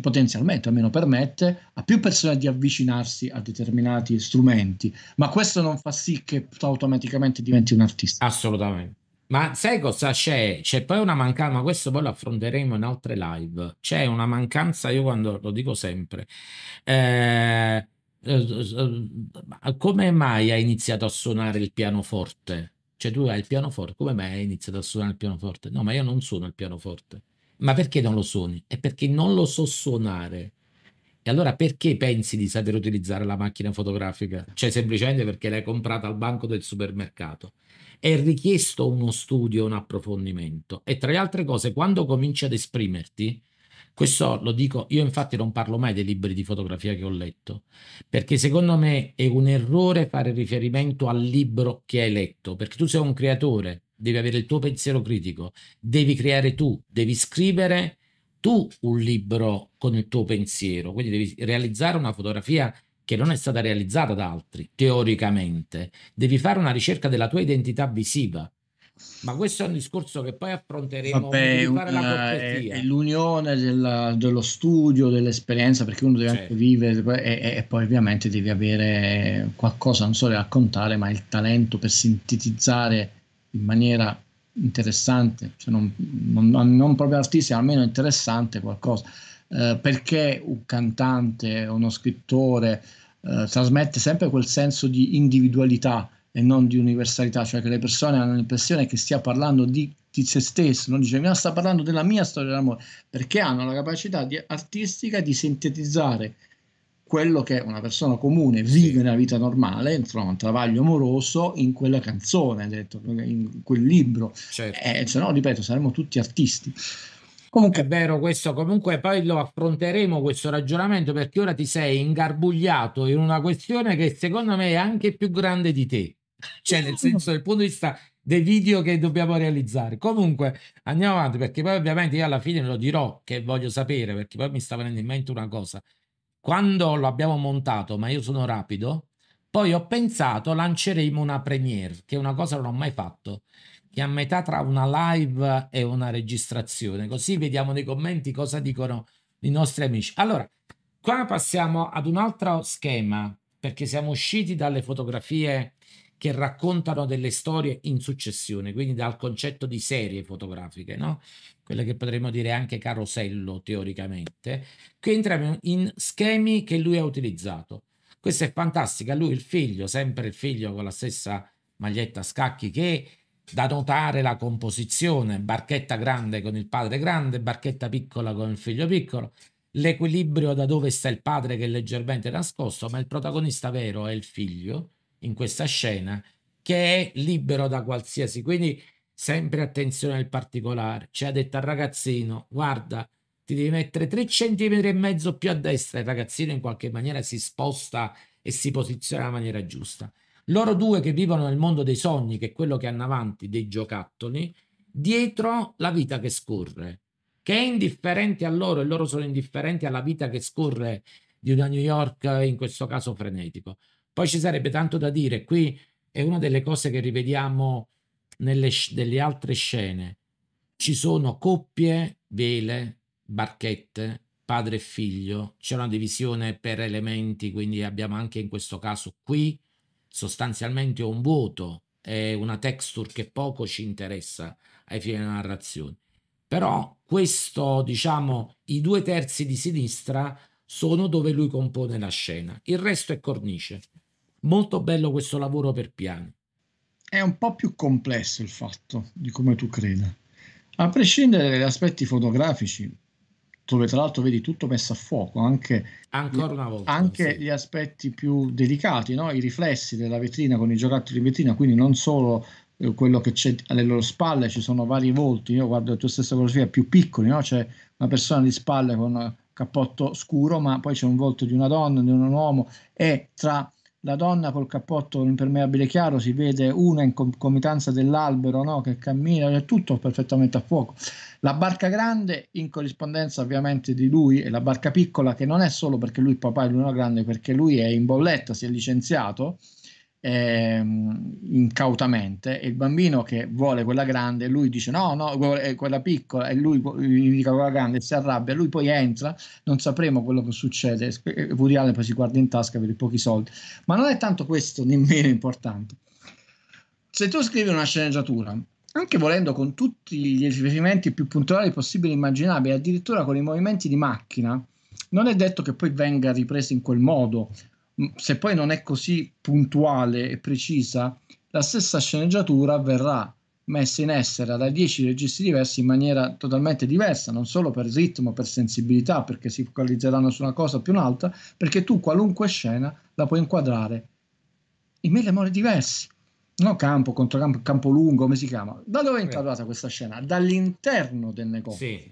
potenzialmente almeno permette a più persone di avvicinarsi a determinati strumenti, ma questo non fa sì che tu automaticamente diventi un artista. Assolutamente. Ma sai cosa c'è? C'è poi una mancanza, ma questo poi lo affronteremo in altre live. C'è una mancanza, io quando lo dico sempre, eh, eh, eh come mai hai iniziato a suonare il pianoforte? Cioè tu hai il pianoforte, come mai hai iniziato a suonare il pianoforte? No, ma io non suono il pianoforte. Ma perché non lo suoni? È perché non lo so suonare. E allora perché pensi di saper utilizzare la macchina fotografica? Cioè semplicemente perché l'hai comprata al banco del supermercato. È richiesto uno studio, un approfondimento. E tra le altre cose, quando cominci ad esprimerti, questo lo dico, io infatti non parlo mai dei libri di fotografia che ho letto, perché secondo me è un errore fare riferimento al libro che hai letto, perché tu sei un creatore, devi avere il tuo pensiero critico, devi creare tu, devi scrivere tu un libro con il tuo pensiero, quindi devi realizzare una fotografia che non è stata realizzata da altri, teoricamente. Devi fare una ricerca della tua identità visiva. Ma questo è un discorso che poi affronteremo. Vabbè, una, è, eh, è, l'unione della, dello studio, dell'esperienza, perché uno deve certo. anche vivere e, e, poi ovviamente devi avere qualcosa, non solo da raccontare, ma il talento per sintetizzare in maniera interessante, cioè non, non, non proprio artistica, almeno interessante qualcosa. Eh, perché un cantante, uno scrittore eh, trasmette sempre quel senso di individualità e non di universalità, cioè che le persone hanno l'impressione che stia parlando di, di se stesso, non dice ma sta parlando della mia storia d'amore, perché hanno la capacità di, artistica di sintetizzare quello che una persona comune vive nella vita normale, insomma, un travaglio amoroso, in quella canzone, detto, in quel libro. Certo. Eh, se no, ripeto, saremmo tutti artisti. Comunque è vero questo, comunque poi lo affronteremo questo ragionamento perché ora ti sei ingarbugliato in una questione che secondo me è anche più grande di te cioè nel senso dal punto di vista dei video che dobbiamo realizzare. Comunque andiamo avanti perché poi ovviamente io alla fine lo dirò che voglio sapere perché poi mi sta venendo in mente una cosa. Quando lo abbiamo montato, ma io sono rapido, poi ho pensato lanceremo una premiere, che è una cosa che non ho mai fatto, che è a metà tra una live e una registrazione, così vediamo nei commenti cosa dicono i nostri amici. Allora, qua passiamo ad un altro schema, perché siamo usciti dalle fotografie che raccontano delle storie in successione, quindi dal concetto di serie fotografiche, no? quelle che potremmo dire anche carosello teoricamente, che entriamo in schemi che lui ha utilizzato. Questa è fantastica, lui il figlio, sempre il figlio con la stessa maglietta a scacchi che da notare la composizione, barchetta grande con il padre grande, barchetta piccola con il figlio piccolo, l'equilibrio da dove sta il padre che è leggermente nascosto, ma il protagonista vero è il figlio, in questa scena che è libero da qualsiasi. Quindi sempre attenzione al particolare. Ci cioè, ha detto al ragazzino, guarda, ti devi mettere 3 centimetri e mezzo più a destra. Il ragazzino in qualche maniera si sposta e si posiziona nella maniera giusta. Loro due che vivono nel mondo dei sogni, che è quello che hanno avanti, dei giocattoli, dietro la vita che scorre, che è indifferente a loro e loro sono indifferenti alla vita che scorre di una New York, in questo caso frenetico. Poi ci sarebbe tanto da dire, qui è una delle cose che rivediamo nelle delle altre scene. Ci sono coppie, vele, barchette, padre e figlio, c'è una divisione per elementi, quindi abbiamo anche in questo caso qui sostanzialmente un vuoto, è una texture che poco ci interessa ai fini della narrazione. Però questo, diciamo, i due terzi di sinistra sono dove lui compone la scena, il resto è cornice molto bello questo lavoro per piano. È un po' più complesso il fatto di come tu creda. A prescindere dagli aspetti fotografici, dove tra l'altro vedi tutto messo a fuoco, anche, volta, anche sì. gli aspetti più delicati, no? i riflessi della vetrina con i giocattoli in vetrina, quindi non solo eh, quello che c'è alle loro spalle, ci sono vari volti, io guardo la tua stessa fotografia più piccoli, no? c'è una persona di spalle con cappotto scuro, ma poi c'è un volto di una donna, di un uomo e tra la donna col cappotto impermeabile chiaro si vede una in concomitanza dell'albero no? che cammina, è tutto perfettamente a fuoco. La barca grande in corrispondenza ovviamente di lui e la barca piccola che non è solo perché lui il papà è l'uno grande, perché lui è in bolletta, si è licenziato ehm, incautamente e il bambino che vuole quella grande, lui dice no, no, eh, quella piccola e lui gli dica quella grande e si arrabbia, lui poi entra, non sapremo quello che succede, eh, Woody poi si guarda in tasca per i pochi soldi, ma non è tanto questo nemmeno importante. Se tu scrivi una sceneggiatura, anche volendo con tutti gli riferimenti più puntuali possibili e immaginabili, addirittura con i movimenti di macchina, non è detto che poi venga ripreso in quel modo, se poi non è così puntuale e precisa, la stessa sceneggiatura verrà messa in essere da dieci registi diversi in maniera totalmente diversa, non solo per ritmo, per sensibilità, perché si focalizzeranno su una cosa più un'altra, perché tu qualunque scena la puoi inquadrare in mille modi diversi. No, campo, controcampo, campo lungo, come si chiama? Da dove è inquadrata questa scena? Dall'interno del negozio. Sì.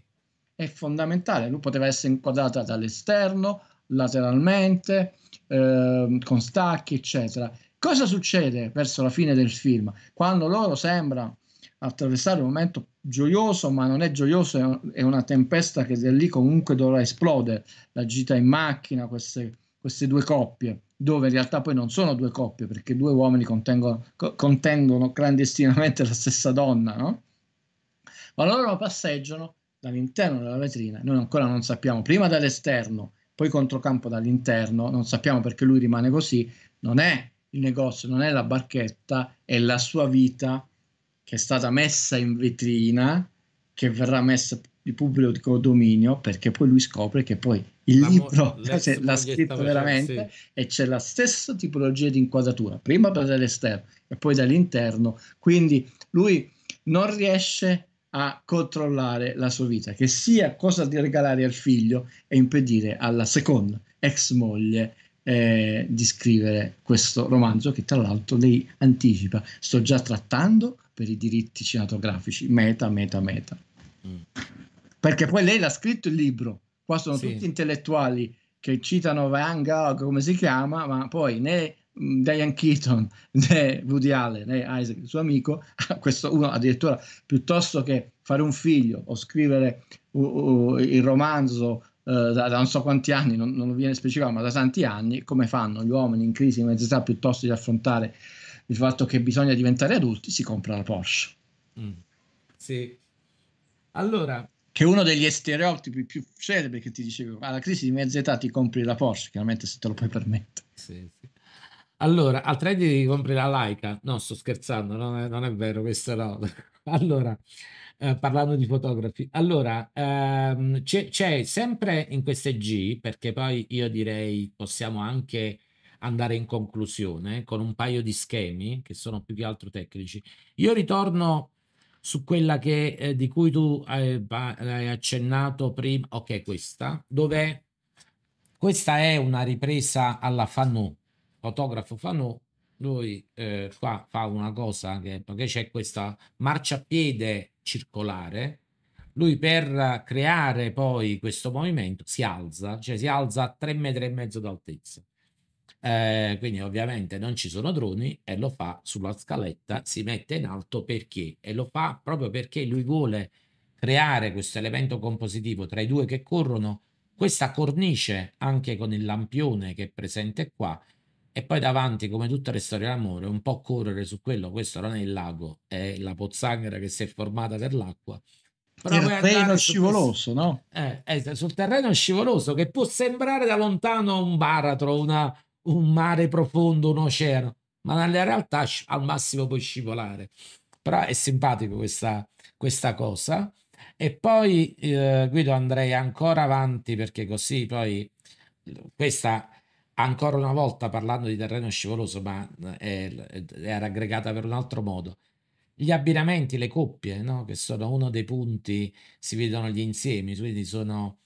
È fondamentale, lui poteva essere inquadrata dall'esterno, lateralmente, eh, con stacchi, eccetera. Cosa succede verso la fine del film? Quando loro sembra attraversare un momento gioioso, ma non è gioioso, è una tempesta che da lì comunque dovrà esplodere, la gita in macchina, queste, queste due coppie, dove in realtà poi non sono due coppie, perché due uomini contengono, contengono clandestinamente la stessa donna, no? Ma loro passeggiano dall'interno della vetrina, noi ancora non sappiamo, prima dall'esterno poi controcampo dall'interno, non sappiamo perché lui rimane così, non è il negozio, non è la barchetta, è la sua vita che è stata messa in vetrina, che verrà messa di pubblico dominio, perché poi lui scopre che poi il la libro cioè, l'ha scritto veramente sì. e c'è la stessa tipologia di inquadratura, prima dall'esterno e poi dall'interno, quindi lui non riesce a controllare la sua vita, che sia cosa di regalare al figlio e impedire alla seconda ex moglie eh, di scrivere questo romanzo che tra l'altro lei anticipa, sto già trattando per i diritti cinematografici, meta, meta, meta. Mm. Perché poi lei l'ha scritto il libro, qua sono sì. tutti intellettuali che citano Van Gogh come si chiama, ma poi né Mm, Diane Keaton, né Woody Allen, né Isaac, il suo amico, questo uno addirittura piuttosto che fare un figlio o scrivere uh, uh, il romanzo uh, da, da, non so quanti anni, non, non viene specificato, ma da tanti anni, come fanno gli uomini in crisi di mezz'età piuttosto di affrontare il fatto che bisogna diventare adulti, si compra la Porsche. Mm. Sì. Allora, che uno degli stereotipi più celebri che ti dicevo, alla crisi di mezz'età ti compri la Porsche, chiaramente se te lo puoi permettere. Sì, sì. Allora, altrimenti devi comprare la Leica. No, sto scherzando, non è, non è vero questo no. allora, eh, parlando di fotografi, allora, ehm, c'è, c'è sempre in queste G, perché poi io direi possiamo anche andare in conclusione con un paio di schemi che sono più che altro tecnici. Io ritorno su quella che, eh, di cui tu hai, hai accennato prima, ok, questa, dove questa è una ripresa alla Fanon fotografo fa lui eh, qua fa una cosa che perché c'è questa marciapiede circolare lui per creare poi questo movimento si alza cioè si alza a tre metri e mezzo d'altezza eh, quindi ovviamente non ci sono droni e lo fa sulla scaletta si mette in alto perché e lo fa proprio perché lui vuole creare questo elemento compositivo tra i due che corrono questa cornice anche con il lampione che è presente qua e poi davanti, come tutte le storie d'amore, un po' correre su quello, questo non è il lago, è la pozzanghera che si è formata per l'acqua. Però terreno scivoloso, questo, no? Eh, eh, sul terreno scivoloso che può sembrare da lontano un baratro, una, un mare profondo, un oceano, ma nella realtà al massimo puoi scivolare. Però è simpatico questa, questa cosa. E poi eh, Guido andrei ancora avanti perché così poi questa ancora una volta parlando di terreno scivoloso, ma eh, eh, era aggregata per un altro modo. Gli abbinamenti, le coppie, no? che sono uno dei punti, si vedono gli insiemi, quindi sono,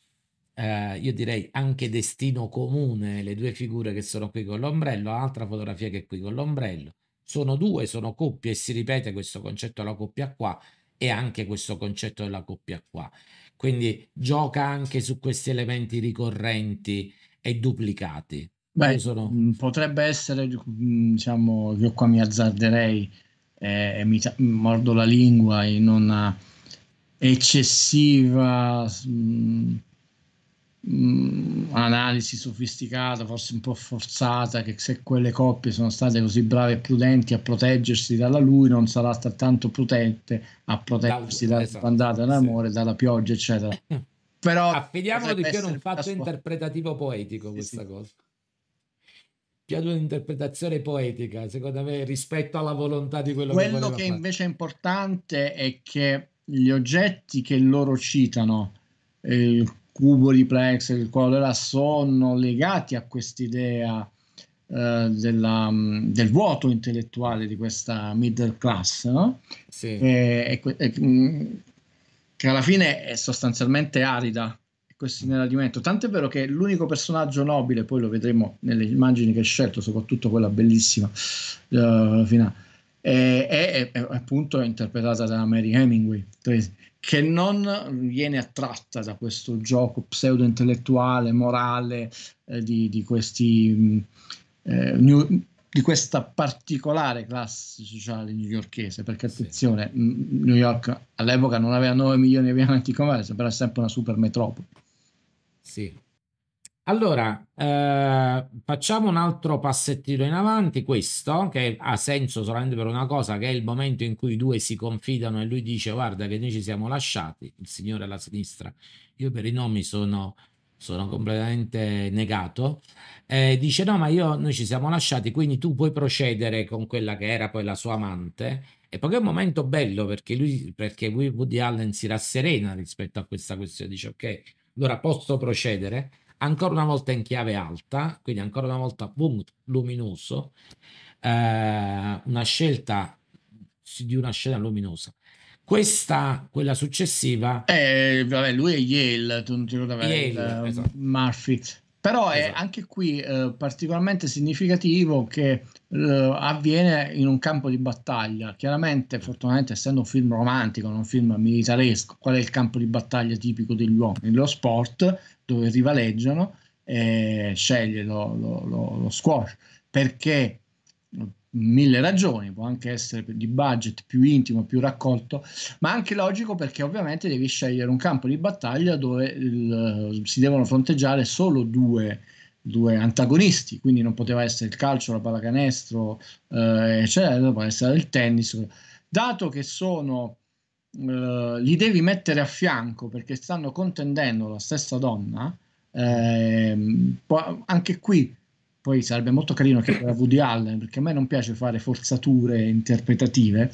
eh, io direi, anche destino comune le due figure che sono qui con l'ombrello, l'altra fotografia che è qui con l'ombrello. Sono due, sono coppie e si ripete questo concetto della coppia qua e anche questo concetto della coppia qua. Quindi gioca anche su questi elementi ricorrenti e duplicati. Beh, mm, potrebbe essere, mm, diciamo, io qua mi azzarderei eh, e mi mm, mordo la lingua in una eccessiva mh, mh, analisi sofisticata, forse un po' forzata, che se quelle coppie sono state così brave e prudenti a proteggersi dalla lui, non sarà altrettanto prudente a proteggersi dalla esatto, bandata d'amore, sì. dalla pioggia, eccetera. Però affidiamolo di più a un fatto interpretativo poetico questa sì, sì. cosa che ad un'interpretazione poetica, secondo me, rispetto alla volontà di quello, quello che Quello che fare. invece è importante è che gli oggetti che loro citano, il cubo di Plex, il quadro sono legati a quest'idea eh, della, mm, del vuoto intellettuale di questa middle class, no? sì. Eh, e, e, e, mm, che alla fine è sostanzialmente arida questo inelodimento. Tant'è vero che l'unico personaggio nobile, poi lo vedremo nelle immagini che hai scelto, soprattutto quella bellissima uh, eh, finale, è, è, è, appunto interpretata da Mary Hemingway, che non viene attratta da questo gioco pseudo-intellettuale, morale eh, di, di, questi, mm, eh, new, di questa particolare classe sociale newyorchese, perché attenzione, sì. Mm, new York all'epoca non aveva 9 milioni di abitanti come adesso, però è sempre una super metropoli sì. Allora, eh, facciamo un altro passettino in avanti, questo che ha senso solamente per una cosa, che è il momento in cui i due si confidano e lui dice guarda che noi ci siamo lasciati, il signore alla sinistra, io per i nomi sono, sono completamente negato, eh, dice no ma io, noi ci siamo lasciati, quindi tu puoi procedere con quella che era poi la sua amante. E poi è un momento bello perché, lui, perché Woody Allen si rasserena rispetto a questa questione, dice ok allora posso procedere ancora una volta in chiave alta, quindi ancora una volta boom, luminoso, eh, una scelta di una scena luminosa. Questa, quella successiva... Eh, vabbè, lui è Yale, non ti ricordo Yale, eh, esatto. Murphy. Però esatto. è anche qui eh, particolarmente significativo che eh, avviene in un campo di battaglia. Chiaramente, fortunatamente, essendo un film romantico, non un film militaresco, qual è il campo di battaglia tipico degli uomini? Lo sport, dove rivaleggiano, eh, sceglie lo, lo, lo, lo squash, perché mille ragioni, può anche essere di budget più intimo, più raccolto, ma anche logico perché ovviamente devi scegliere un campo di battaglia dove il, eh, si devono fronteggiare solo due, due, antagonisti, quindi non poteva essere il calcio, la pallacanestro, eh, eccetera, può essere il tennis. Dato che sono, eh, li devi mettere a fianco perché stanno contendendo la stessa donna, eh, anche qui poi sarebbe molto carino che era Woody Allen, perché a me non piace fare forzature interpretative,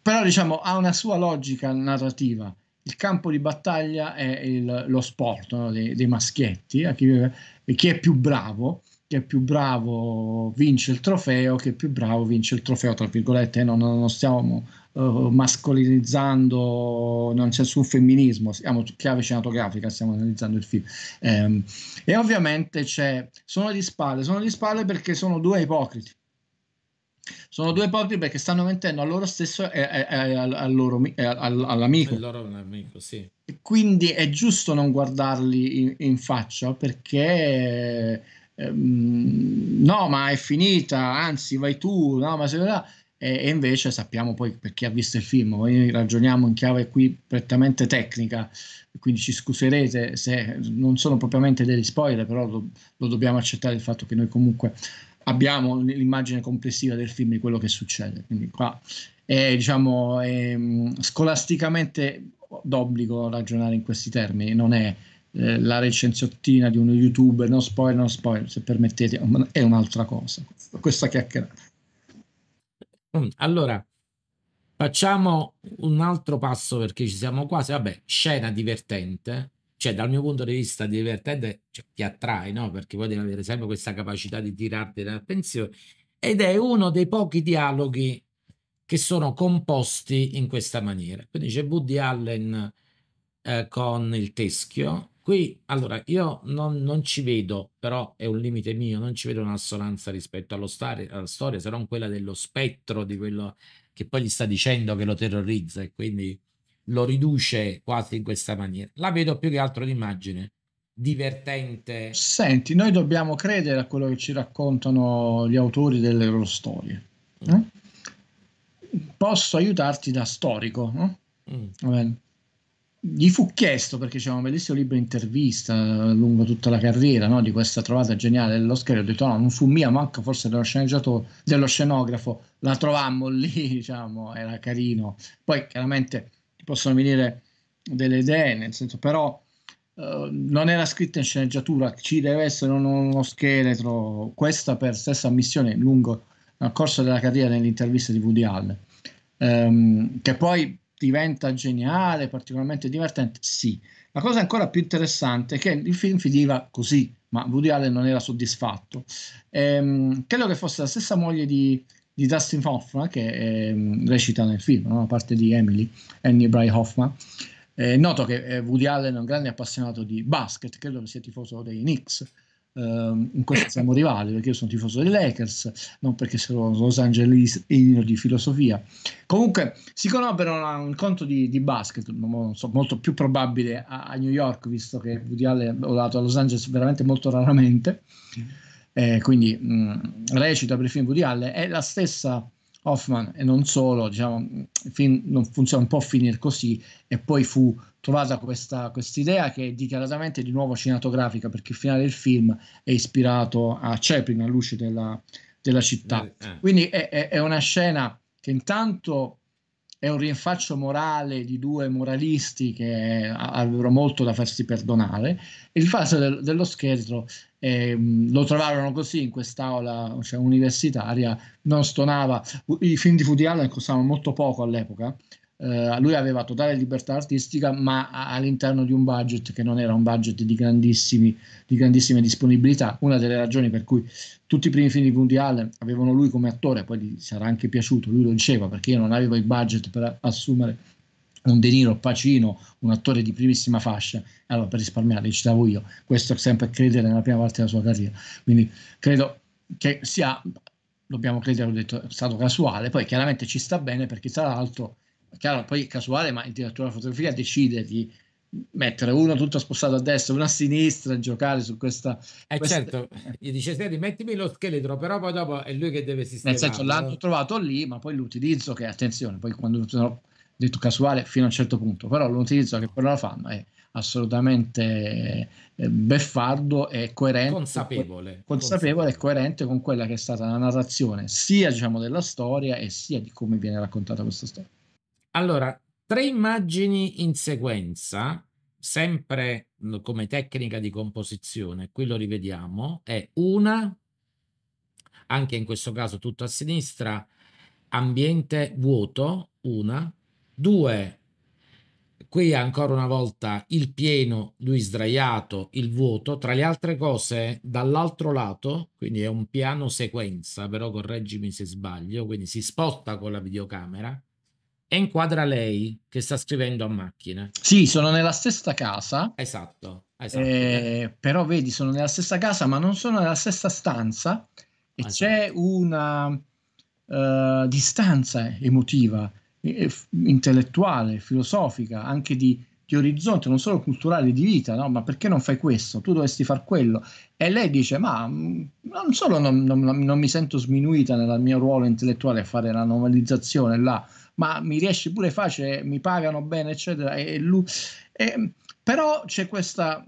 però diciamo ha una sua logica narrativa. Il campo di battaglia è il, lo sport no? dei, dei, maschietti, a chi, e chi è più bravo che è più bravo vince il trofeo, chi è più bravo vince il trofeo, tra virgolette, no, non stiamo eh, mascolinizzando, non c'è nessun femminismo, siamo chiave cinematografica, stiamo analizzando il film. Um, e ovviamente c'è, sono di spalle, sono di spalle perché sono due ipocriti. Sono due ipocriti perché stanno mentendo a loro stesso e, e, e al loro, e all'amico. Loro amico, sì. Quindi è giusto non guardarli in, in faccia perché ehm, no ma è finita anzi vai tu no ma se là e, invece sappiamo poi per chi ha visto il film, noi ragioniamo in chiave qui prettamente tecnica, quindi ci scuserete se non sono propriamente degli spoiler, però lo, lo dobbiamo accettare il fatto che noi comunque abbiamo l'immagine complessiva del film di quello che succede, quindi qua è, diciamo, è mm, scolasticamente d'obbligo ragionare in questi termini, non è eh, la recensiottina di uno youtuber, no spoiler, no spoiler, se permettete, è un'altra cosa, questa chiacchierata. Mm, allora, facciamo un altro passo perché ci siamo quasi. Vabbè, scena divertente, cioè dal mio punto di vista divertente cioè, ti attrae, no? Perché poi devi avere sempre questa capacità di tirarti l'attenzione. Ed è uno dei pochi dialoghi che sono composti in questa maniera. Quindi c'è Woody Allen eh, con il teschio, Qui, allora, io non, non, ci vedo, però è un limite mio, non ci vedo un'assonanza rispetto allo stare, alla storia, se non quella dello spettro, di quello che poi gli sta dicendo che lo terrorizza e quindi lo riduce quasi in questa maniera. La vedo più che altro un'immagine divertente. Senti, noi dobbiamo credere a quello che ci raccontano gli autori delle loro storie. Mm. Eh? Posso aiutarti da storico, no? mm gli fu chiesto perché c'è un bellissimo libro intervista lungo tutta la carriera no? di questa trovata geniale dell'Oscar. Ho detto: No, non fu mia, manca forse dello sceneggiatore, dello scenografo. La trovammo lì, diciamo, era carino. Poi chiaramente possono venire delle idee, nel senso, però. Uh, non era scritta in sceneggiatura, ci deve essere uno, uno scheletro. Questa per stessa missione lungo il corso della carriera nell'intervista di Woody Allen, um, che poi diventa geniale, particolarmente divertente? Sì. La cosa ancora più interessante è che il film finiva così, ma Woody Allen non era soddisfatto. Ehm, credo che fosse la stessa moglie di, di Dustin Hoffman che ehm, recita nel film, no? a parte di Emily, Annie Bry Hoffman. eh, noto che eh, Woody Allen è un grande appassionato di basket, credo che sia tifoso dei Knicks Uh, in questo siamo rivali perché io sono tifoso dei Lakers, non perché sono Los Angeles e di filosofia. Comunque si conobbero un incontro di, di basket, molto più probabile a, a, New York, visto che Woody Allen dato a Los Angeles veramente molto raramente. Eh, quindi mh, mm, recita per il film Woody è la stessa Hoffman e non solo, diciamo, fin, non funziona un po' finire così e poi fu trovata questa idea che è dichiaratamente di nuovo cinematografica perché il finale del film è ispirato a Chaplin, a luce della, della città. Eh, eh. Quindi è, è, è una scena che intanto è un rinfaccio morale di due moralisti che avrebbero molto da farsi perdonare e il fatto dello scherzo e ehm, lo trovarono così in quest'aula cioè, universitaria, non stonava, i film di Woody Allen costavano molto poco all'epoca, eh, lui aveva totale libertà artistica ma all'interno di un budget che non era un budget di, grandissime disponibilità, una delle ragioni per cui tutti i primi film di Woody Allen avevano lui come attore, poi gli sarà anche piaciuto, lui lo diceva perché io non avevo il budget per assumere un De Niro, Pacino, un attore di primissima fascia, allora per risparmiare, citavo io, questo sempre credere nella prima parte della sua carriera, quindi credo che sia, dobbiamo credere, ho detto, è stato casuale, poi chiaramente ci sta bene perché tra l'altro, chiaro, poi è casuale, ma il direttore della fotografia decide di mettere uno tutto spostato a destra, uno a sinistra, giocare su questa... Eh questa... certo, gli dice Senti, mettimi lo scheletro, però poi dopo è lui che deve sistemare. Nel senso l'hanno trovato lì, ma poi l'utilizzo che, attenzione, poi quando detto casuale fino a un certo punto, però l'utilizzo che però fanno è assolutamente eh, beffardo e coerente consapevole, consapevole, consapevole e coerente con quella che è stata la narrazione sia diciamo della storia e sia di come viene raccontata questa storia allora tre immagini in sequenza sempre come tecnica di composizione qui lo rivediamo è una anche in questo caso tutto a sinistra ambiente vuoto una Due, qui ancora una volta il pieno, lui sdraiato, il vuoto. Tra le altre cose, dall'altro lato, quindi è un piano sequenza, però correggimi se sbaglio, quindi si spotta con la videocamera e inquadra lei che sta scrivendo a macchina. Sì, sono nella stessa casa. Esatto. esatto. Eh, però vedi, sono nella stessa casa, ma non sono nella stessa stanza e esatto. c'è una uh, distanza emotiva eh, intellettuale, filosofica, anche di, di, orizzonte, non solo culturale, di vita, no? ma perché non fai questo? Tu dovresti far quello. E lei dice, ma mm, non solo non, non, non mi sento sminuita nel mio ruolo intellettuale a fare la normalizzazione là, ma mi riesce pure facile, mi pagano bene, eccetera. E, lui, e, però c'è questa,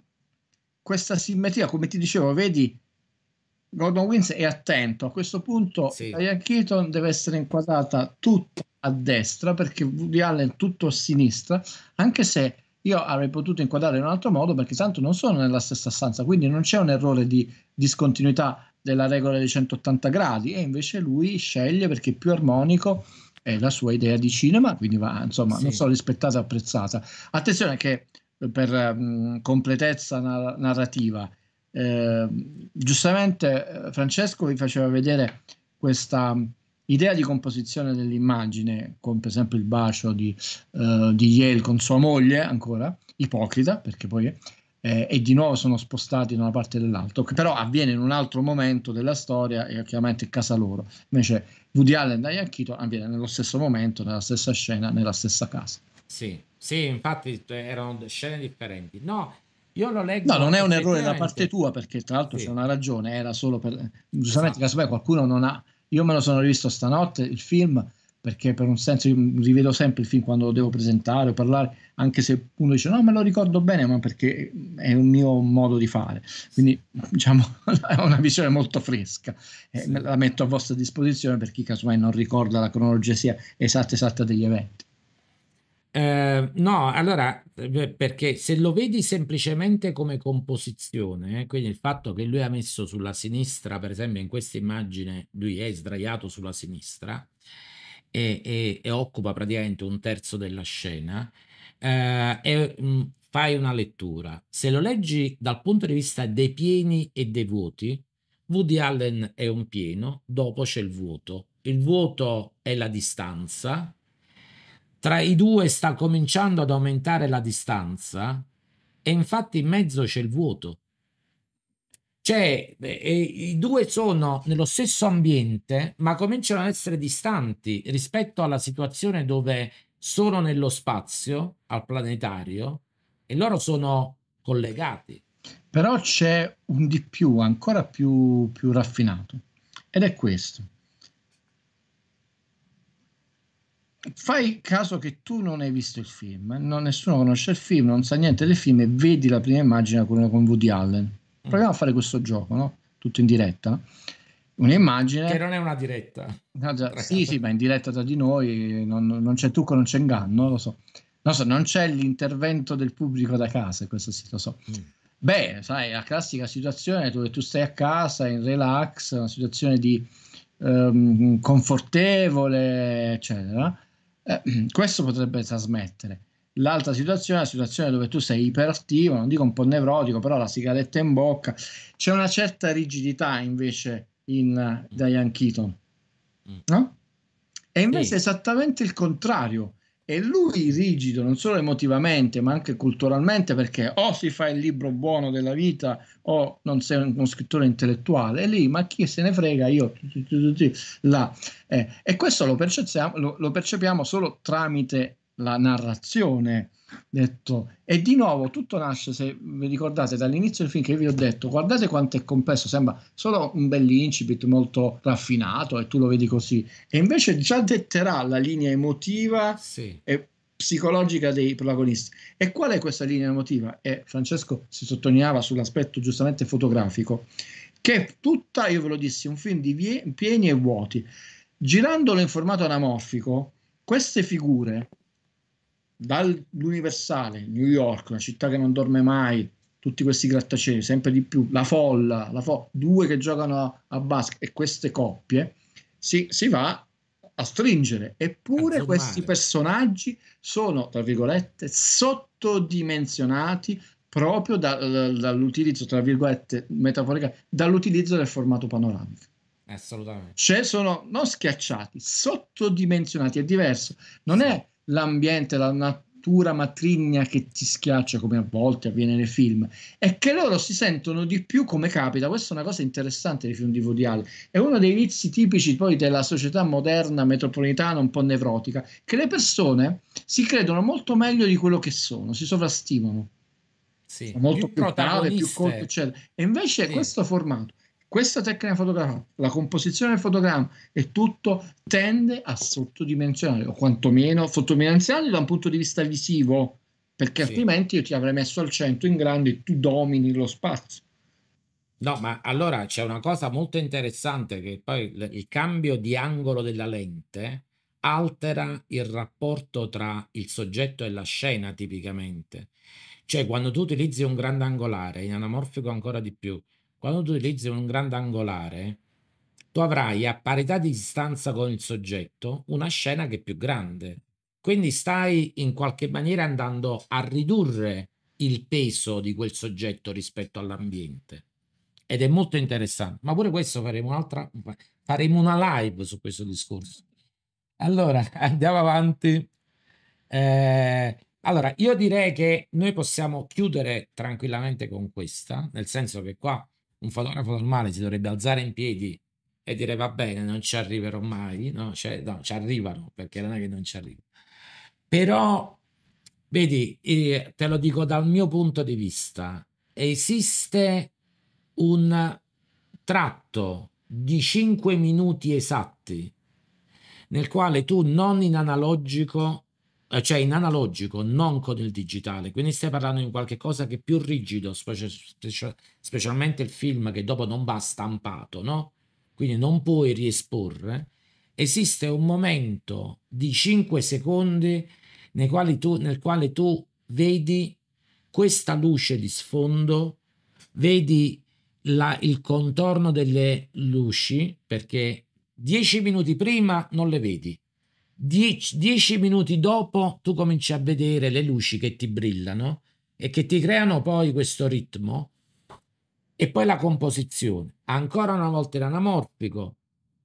questa simmetria, come ti dicevo, vedi, Gordon Wins è attento. A questo punto, sì. Ryan Keaton deve essere inquadrata tutta a destra perché Woody Allen tutto a sinistra, anche se io avrei potuto inquadrare in un altro modo perché tanto non sono nella stessa stanza, quindi non c'è un errore di discontinuità della regola dei 180 gradi e invece lui sceglie perché è più armonico è la sua idea di cinema, quindi va insomma, sì. non so, rispettata e apprezzata. Attenzione che per mh, mm, completezza nar- narrativa, ehm, eh, giustamente Francesco vi faceva vedere questa idea di composizione dell'immagine, come per esempio il bacio di, uh, di Yale con sua moglie, ancora ipocrita, perché poi eh, e di nuovo sono spostati da una parte dell'altra, che però avviene in un altro momento della storia e chiaramente è casa loro. Invece Woody Allen e Yakito avviene nello stesso momento, nella stessa scena, nella stessa casa. Sì, sì, infatti cioè, erano scene differenti. No, io lo leggo. No, non è un errore da parte tua, perché tra l'altro sì. c'è una ragione, era solo per... Esatto. Giustamente, esatto. casomai qualcuno non ha io me lo sono rivisto stanotte il film perché per un senso io rivedo sempre il film quando lo devo presentare o parlare, anche se uno dice no, me lo ricordo bene, ma perché è un mio modo di fare. Quindi diciamo è una visione molto fresca. e eh, sì. La metto a vostra disposizione per chi casomai non ricorda la cronologia esatta esatta degli eventi. Ehm, no, allora, eh, perché se lo vedi semplicemente come composizione, eh, quindi il fatto che lui ha messo sulla sinistra, per esempio in questa immagine, lui è sdraiato sulla sinistra e, e, e occupa praticamente un terzo della scena, eh, e, mh, mm, fai una lettura. Se lo leggi dal punto di vista dei pieni e dei vuoti, Woody Allen è un pieno, dopo c'è il vuoto. Il vuoto è la distanza, tra i due sta cominciando ad aumentare la distanza e infatti in mezzo c'è il vuoto. Cioè, i due sono nello stesso ambiente, ma cominciano ad essere distanti rispetto alla situazione dove sono nello spazio, al planetario, e loro sono collegati. Però c'è un di più ancora più, più raffinato, ed è questo. fai caso che tu non hai visto il film, non, nessuno conosce il film, non sa niente del film e vedi la prima immagine con, con Woody Allen. Mm. Proviamo mm. a fare questo gioco, no? Tutto in diretta. Un'immagine... Che non è una diretta. No, già, sì, sì, ma in diretta tra di noi non, non c'è trucco, non c'è inganno, lo so. Non, so. non c'è l'intervento del pubblico da casa, questo sì, lo so. Mm. Beh, sai, la classica situazione dove tu stai a casa in relax, una situazione di um, confortevole, eccetera eh, questo potrebbe trasmettere. L'altra situazione è la situazione dove tu sei iperattivo, non dico un po' nevrotico, però la sigaretta in bocca. C'è una certa rigidità invece in uh, Diane Keaton, mm. no? E invece sì. è esattamente il contrario e lui rigido non solo emotivamente ma anche culturalmente perché o si fa il libro buono della vita o non sei uno scrittore intellettuale e lì ma chi se ne frega io là eh, e questo lo percepiamo, lo, lo percepiamo solo tramite la narrazione detto. E di nuovo tutto nasce, se vi ricordate, dall'inizio del film che vi ho detto, guardate quanto è complesso, sembra solo un bell'incipit molto raffinato e tu lo vedi così. E invece già detterà la linea emotiva sì. e psicologica dei protagonisti. E qual è questa linea emotiva? E Francesco si sottolineava sull'aspetto giustamente fotografico, che tutta, io ve lo dissi, un film di vie, pieni e vuoti. Girandolo in formato anamorfico, queste figure dall'Universale, New York, una città che non dorme mai, tutti questi grattacieli, sempre di più, la folla, la fo- due che giocano a, basket e queste coppie, si, si va a stringere. Eppure questi personaggi sono, tra virgolette, sottodimensionati proprio da, da, dall'utilizzo, tra virgolette, metaforica, dall'utilizzo del formato panoramico. Assolutamente. Cioè sono non schiacciati, sottodimensionati, è diverso. Non sì. è l'ambiente, la natura matrigna che ti schiaccia, come a volte avviene nei film, è che loro si sentono di più come capita. Questa è una cosa interessante dei film di Vodiale. È uno dei vizi tipici poi della società moderna, metropolitana, un po' nevrotica, che le persone si credono molto meglio di quello che sono, si sovrastimano. Sì, molto più, più più colpo, eccetera. E invece sì. questo formato questa tecnica fotografica, la composizione del fotogramma e tutto tende a sottodimensionare o quantomeno sottodimensionare da un punto di vista visivo, perché sì. altrimenti io ti avrei messo al centro in grande e tu domini lo spazio. No, ma allora c'è una cosa molto interessante che poi il, il cambio di angolo della lente altera il rapporto tra il soggetto e la scena tipicamente. Cioè quando tu utilizzi un grande angolare, in anamorfico ancora di più, quando tu utilizzi un grande angolare, tu avrai a parità di distanza con il soggetto una scena che è più grande. Quindi stai in qualche maniera andando a ridurre il peso di quel soggetto rispetto all'ambiente. Ed è molto interessante. Ma pure questo faremo un'altra, faremo una live su questo discorso. Allora, andiamo avanti. Eh, allora, io direi che noi possiamo chiudere tranquillamente con questa, nel senso che qua un fotografo normale si dovrebbe alzare in piedi e dire va bene, non ci arriverò mai, no, cioè, no ci arrivano perché non è che non ci arrivano. Però, vedi, eh, te lo dico dal mio punto di vista, esiste un tratto di 5 minuti esatti nel quale tu non in analogico eh, cioè in analogico, non con il digitale. Quindi stai parlando di qualcosa che è più rigido, specie, specialmente il film che dopo non va stampato, no? Quindi non puoi riesporre. Esiste un momento di 5 secondi nei quali tu, nel quale tu vedi questa luce di sfondo, vedi la, il contorno delle luci, perché 10 minuti prima non le vedi, dieci, dieci minuti dopo tu cominci a vedere le luci che ti brillano e che ti creano poi questo ritmo e poi la composizione. Ancora una volta era anamorfico,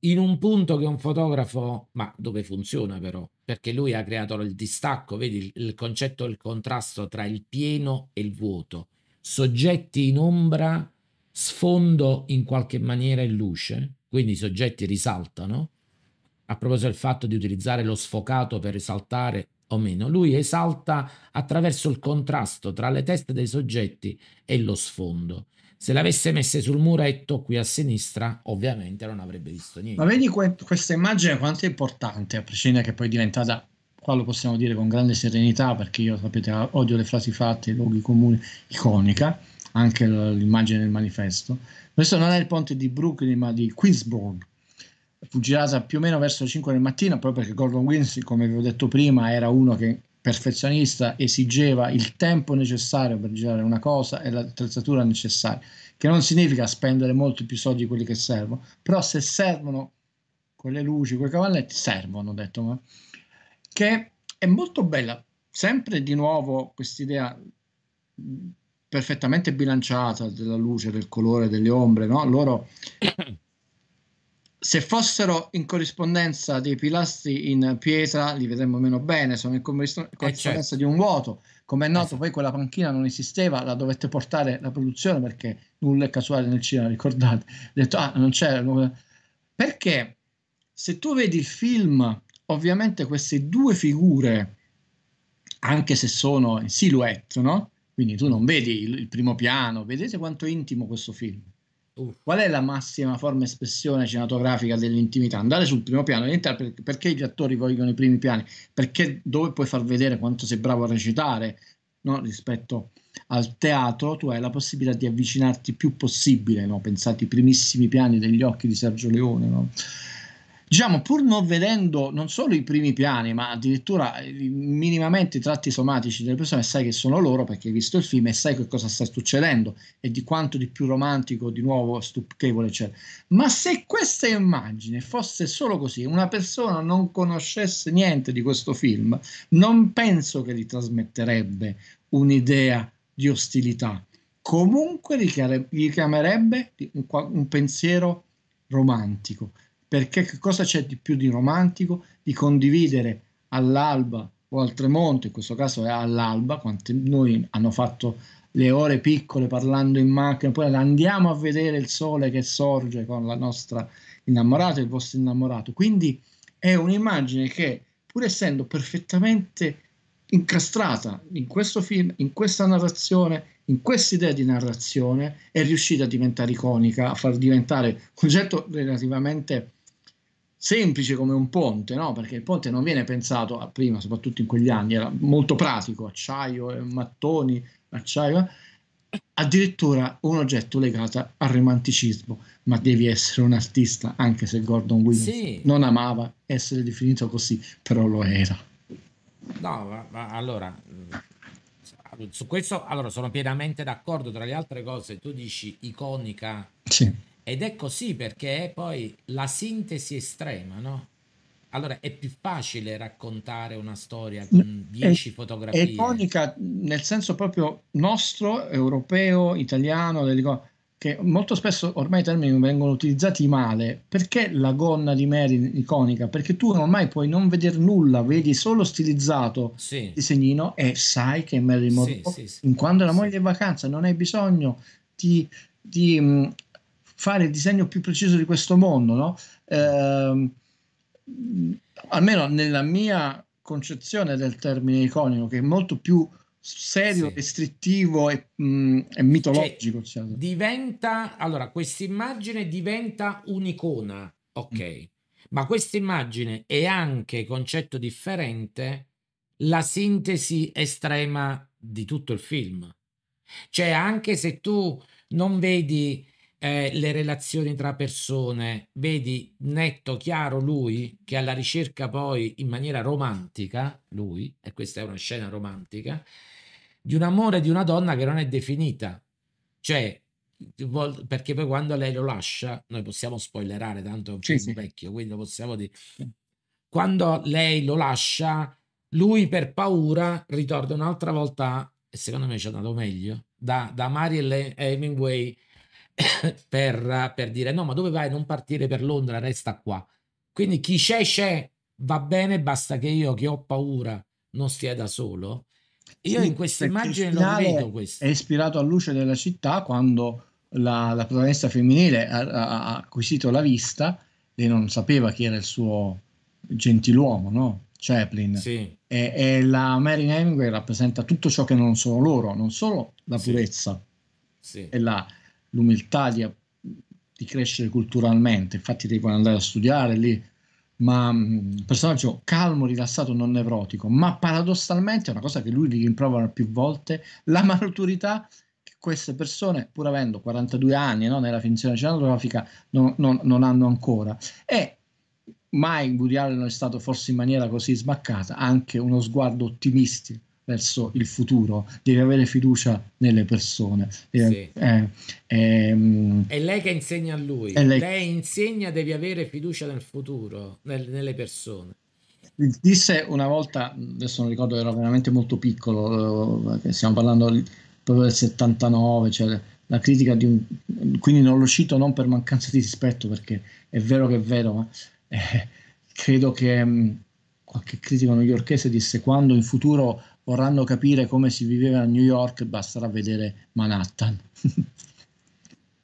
in un punto che un fotografo, ma dove funziona però, perché lui ha creato il distacco, vedi il concetto del contrasto tra il pieno e il vuoto, soggetti in ombra, sfondo in qualche maniera in luce, quindi i soggetti risaltano, a proposito del fatto di utilizzare lo sfocato per esaltare o meno, lui esalta attraverso il contrasto tra le teste dei soggetti e lo sfondo. Se l'avesse messe sul muretto qui a sinistra, ovviamente non avrebbe visto niente. Ma vedi que- questa immagine quanto è importante, a prescindere che poi è diventata, qua lo possiamo dire con grande serenità, perché io sapete odio le frasi fatte, i luoghi comuni, iconica, anche l- l'immagine del manifesto. Questo non è il ponte di Brooklyn, ma di Queensbourne, fu girata più o meno verso le 5 del mattino, proprio perché Gordon Wilson, come vi ho detto prima, era uno che perfezionista esigeva il tempo necessario per girare una cosa e l'attrezzatura necessaria, che non significa spendere molti più soldi di quelli che servono, però se servono quelle luci, quei cavalletti, servono, detto, ma, che è molto bella, sempre di nuovo quest'idea perfettamente bilanciata della luce, del colore, delle ombre, no? loro se fossero in corrispondenza dei pilastri in pietra li vedremmo meno bene, sono in eh, corrispondenza certo. di un vuoto. Come è noto, esatto. poi quella panchina non esisteva, la dovette portare la produzione perché nulla è casuale nel cinema, ricordate? Ho detto, ah, non c'era. Perché se tu vedi il film, ovviamente queste due figure, anche se sono in silhouette, no? Quindi tu non vedi il primo piano, vedete quanto è intimo questo film qual è la massima forma espressione cinematografica dell'intimità? Andare sul primo piano, perché gli attori vogliono i primi piani? Perché dove puoi far vedere quanto sei bravo a recitare no? rispetto al teatro, tu hai la possibilità di avvicinarti più possibile, no? pensate ai primissimi piani degli occhi di Sergio Leone. No? diciamo pur non vedendo non solo i primi piani ma addirittura eh, minimamente i tratti somatici delle persone sai che sono loro perché hai visto il film e sai che cosa sta succedendo e di quanto di più romantico di nuovo stucchevole c'è. ma se questa immagine fosse solo così una persona non conoscesse niente di questo film non penso che gli trasmetterebbe un'idea di ostilità comunque gli chiamerebbe un pensiero romantico perché che cosa c'è di più di romantico di condividere all'alba o al tramonto, in questo caso è all'alba, quante noi hanno fatto le ore piccole parlando in macchina, poi andiamo a vedere il sole che sorge con la nostra innamorata, il vostro innamorato. Quindi è un'immagine che, pur essendo perfettamente incastrata in questo film, in questa narrazione, in questa idea di narrazione, è riuscita a diventare iconica, a far diventare un oggetto relativamente semplice come un ponte, no? perché il ponte non viene pensato a prima, soprattutto in quegli anni, era molto pratico, acciaio, eh, mattoni, acciaio, eh. addirittura un oggetto legato al romanticismo, ma devi essere un artista, anche se Gordon Williams sì. non amava essere definito così, però lo era. No, ma, ma allora, mm, su questo allora, sono pienamente d'accordo, tra le altre cose, tu dici iconica. Sì ed è così perché poi la sintesi estrema, no? Allora è più facile raccontare una storia con 10 è, fotografie. È iconica nel senso proprio nostro, europeo, italiano, che molto spesso ormai i termini vengono utilizzati male. Perché la gonna di Mary iconica? Perché tu ormai puoi non vedere nulla, vedi solo stilizzato sì. il disegnino e sai che Mary Monroe, sì, sì, sì, quando la moglie è in vacanza, non hai bisogno di, di fare il disegno più preciso di questo mondo, no? Eh, almeno nella mia concezione del termine iconico, che è molto più serio, sì. restrittivo e, mh, mm, e mitologico. Cioè, diciamo. diventa, allora, questa immagine diventa un'icona, ok, mm. ma questa immagine è anche concetto differente la sintesi estrema di tutto il film. Cioè, anche se tu non vedi eh, le relazioni tra persone. Vedi netto, chiaro lui che alla ricerca poi in maniera romantica, lui, e questa è una scena romantica, di un amore di una donna che non è definita. Cioè, perché poi quando lei lo lascia, noi possiamo spoilerare, tanto è un film sì. vecchio, quindi lo possiamo dire. Quando lei lo lascia, lui per paura ritorna un'altra volta, e secondo me ci è andato meglio, da, da Mary Hemingway per, per, dire no, ma dove vai? Non partire per Londra, resta qua. Quindi chi c'è, c'è, va bene, basta che io che ho paura non stia da solo. Io sì, in questa immagine non vedo questo. È ispirato a Luce della città quando la, la protagonista femminile ha, ha, acquisito la vista e non sapeva chi era il suo gentiluomo, no? Chaplin. Sì. E, e, la Mary Hemingway rappresenta tutto ciò che non sono loro, non solo la purezza. Sì. Sì. E la, l'umiltà di, di crescere culturalmente, infatti devono andare a studiare lì, ma un mm, personaggio calmo, rilassato, non nevrotico, ma paradossalmente è una cosa che lui gli rimprovera più volte, la maturità che queste persone, pur avendo 42 anni no, nella finzione cinematografica, non, non, non, hanno ancora. E mai Woody non è stato forse in maniera così smaccata, anche uno sguardo ottimistico verso il futuro, devi avere fiducia nelle persone. Sì. Eh, ehm, è lei che insegna a lui, lei... lei... insegna devi avere fiducia nel futuro, nel, nelle persone. Disse una volta, adesso non ricordo, ero veramente molto piccolo, eh, stiamo parlando proprio del 79, cioè la critica di un... quindi non lo cito non per mancanza di rispetto, perché è vero che è vero, ma eh, credo che mm, qualche critico newyorchese disse quando in futuro vorranno capire come si viveva a New York, basterà vedere Manhattan.